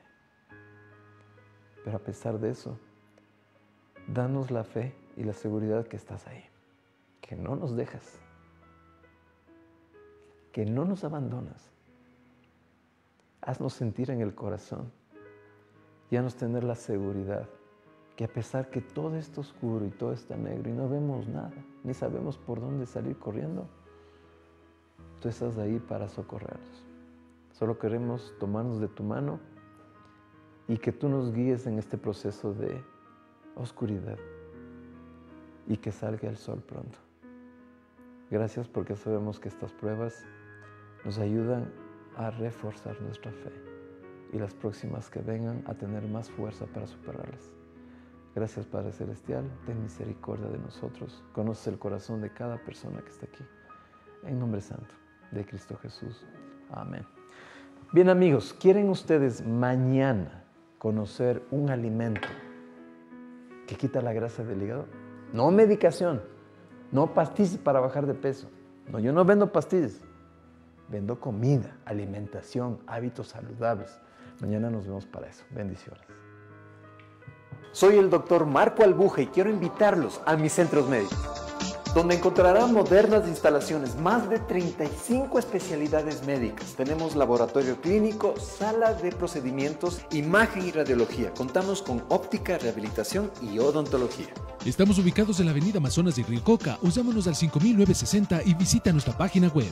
Pero a pesar de eso, danos la fe y la seguridad que estás ahí, que no nos dejas que no nos abandonas. Haznos sentir en el corazón y nos tener la seguridad que a pesar que todo está oscuro y todo está negro y no vemos nada, ni sabemos por dónde salir corriendo, tú estás ahí para socorrernos. Solo queremos tomarnos de tu mano y que tú nos guíes en este proceso de oscuridad y que salga el sol pronto. Gracias porque sabemos que estas pruebas nos ayudan a reforzar nuestra fe y las próximas que vengan a tener más fuerza para superarlas. Gracias Padre Celestial, ten misericordia de nosotros, conoce el corazón de cada persona que está aquí. En nombre santo de Cristo Jesús. Amén. Bien amigos, ¿quieren ustedes mañana conocer un alimento que quita la grasa del hígado? No medicación, no pastillas para bajar de peso. No, yo no vendo pastillas vendo comida, alimentación, hábitos saludables. Mañana nos vemos para eso. Bendiciones. Soy el doctor Marco Albuja y quiero invitarlos a mis centros médicos, donde encontrarán modernas instalaciones, más de 35 especialidades médicas. Tenemos laboratorio clínico, sala de procedimientos, imagen y radiología. Contamos con óptica, rehabilitación y odontología. Estamos ubicados en la avenida Amazonas de Río Coca al 5960 y visita nuestra página web.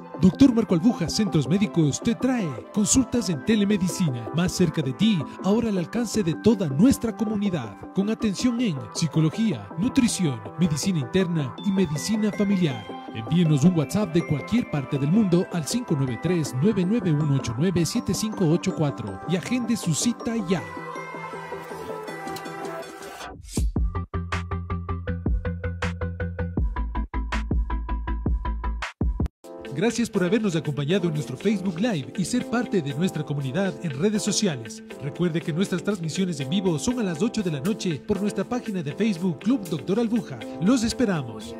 Doctor Marco Albuja Centros Médicos te trae consultas en telemedicina más cerca de ti, ahora al alcance de toda nuestra comunidad, con atención en psicología, nutrición, medicina interna y medicina familiar. Envíenos un WhatsApp de cualquier parte del mundo al 593-99189-7584 y agende su cita ya. Gracias por habernos acompañado en nuestro Facebook Live y ser parte de nuestra comunidad en redes sociales. Recuerde que nuestras transmisiones en vivo son a las 8 de la noche por nuestra página de Facebook Club Doctor Albuja. Los esperamos.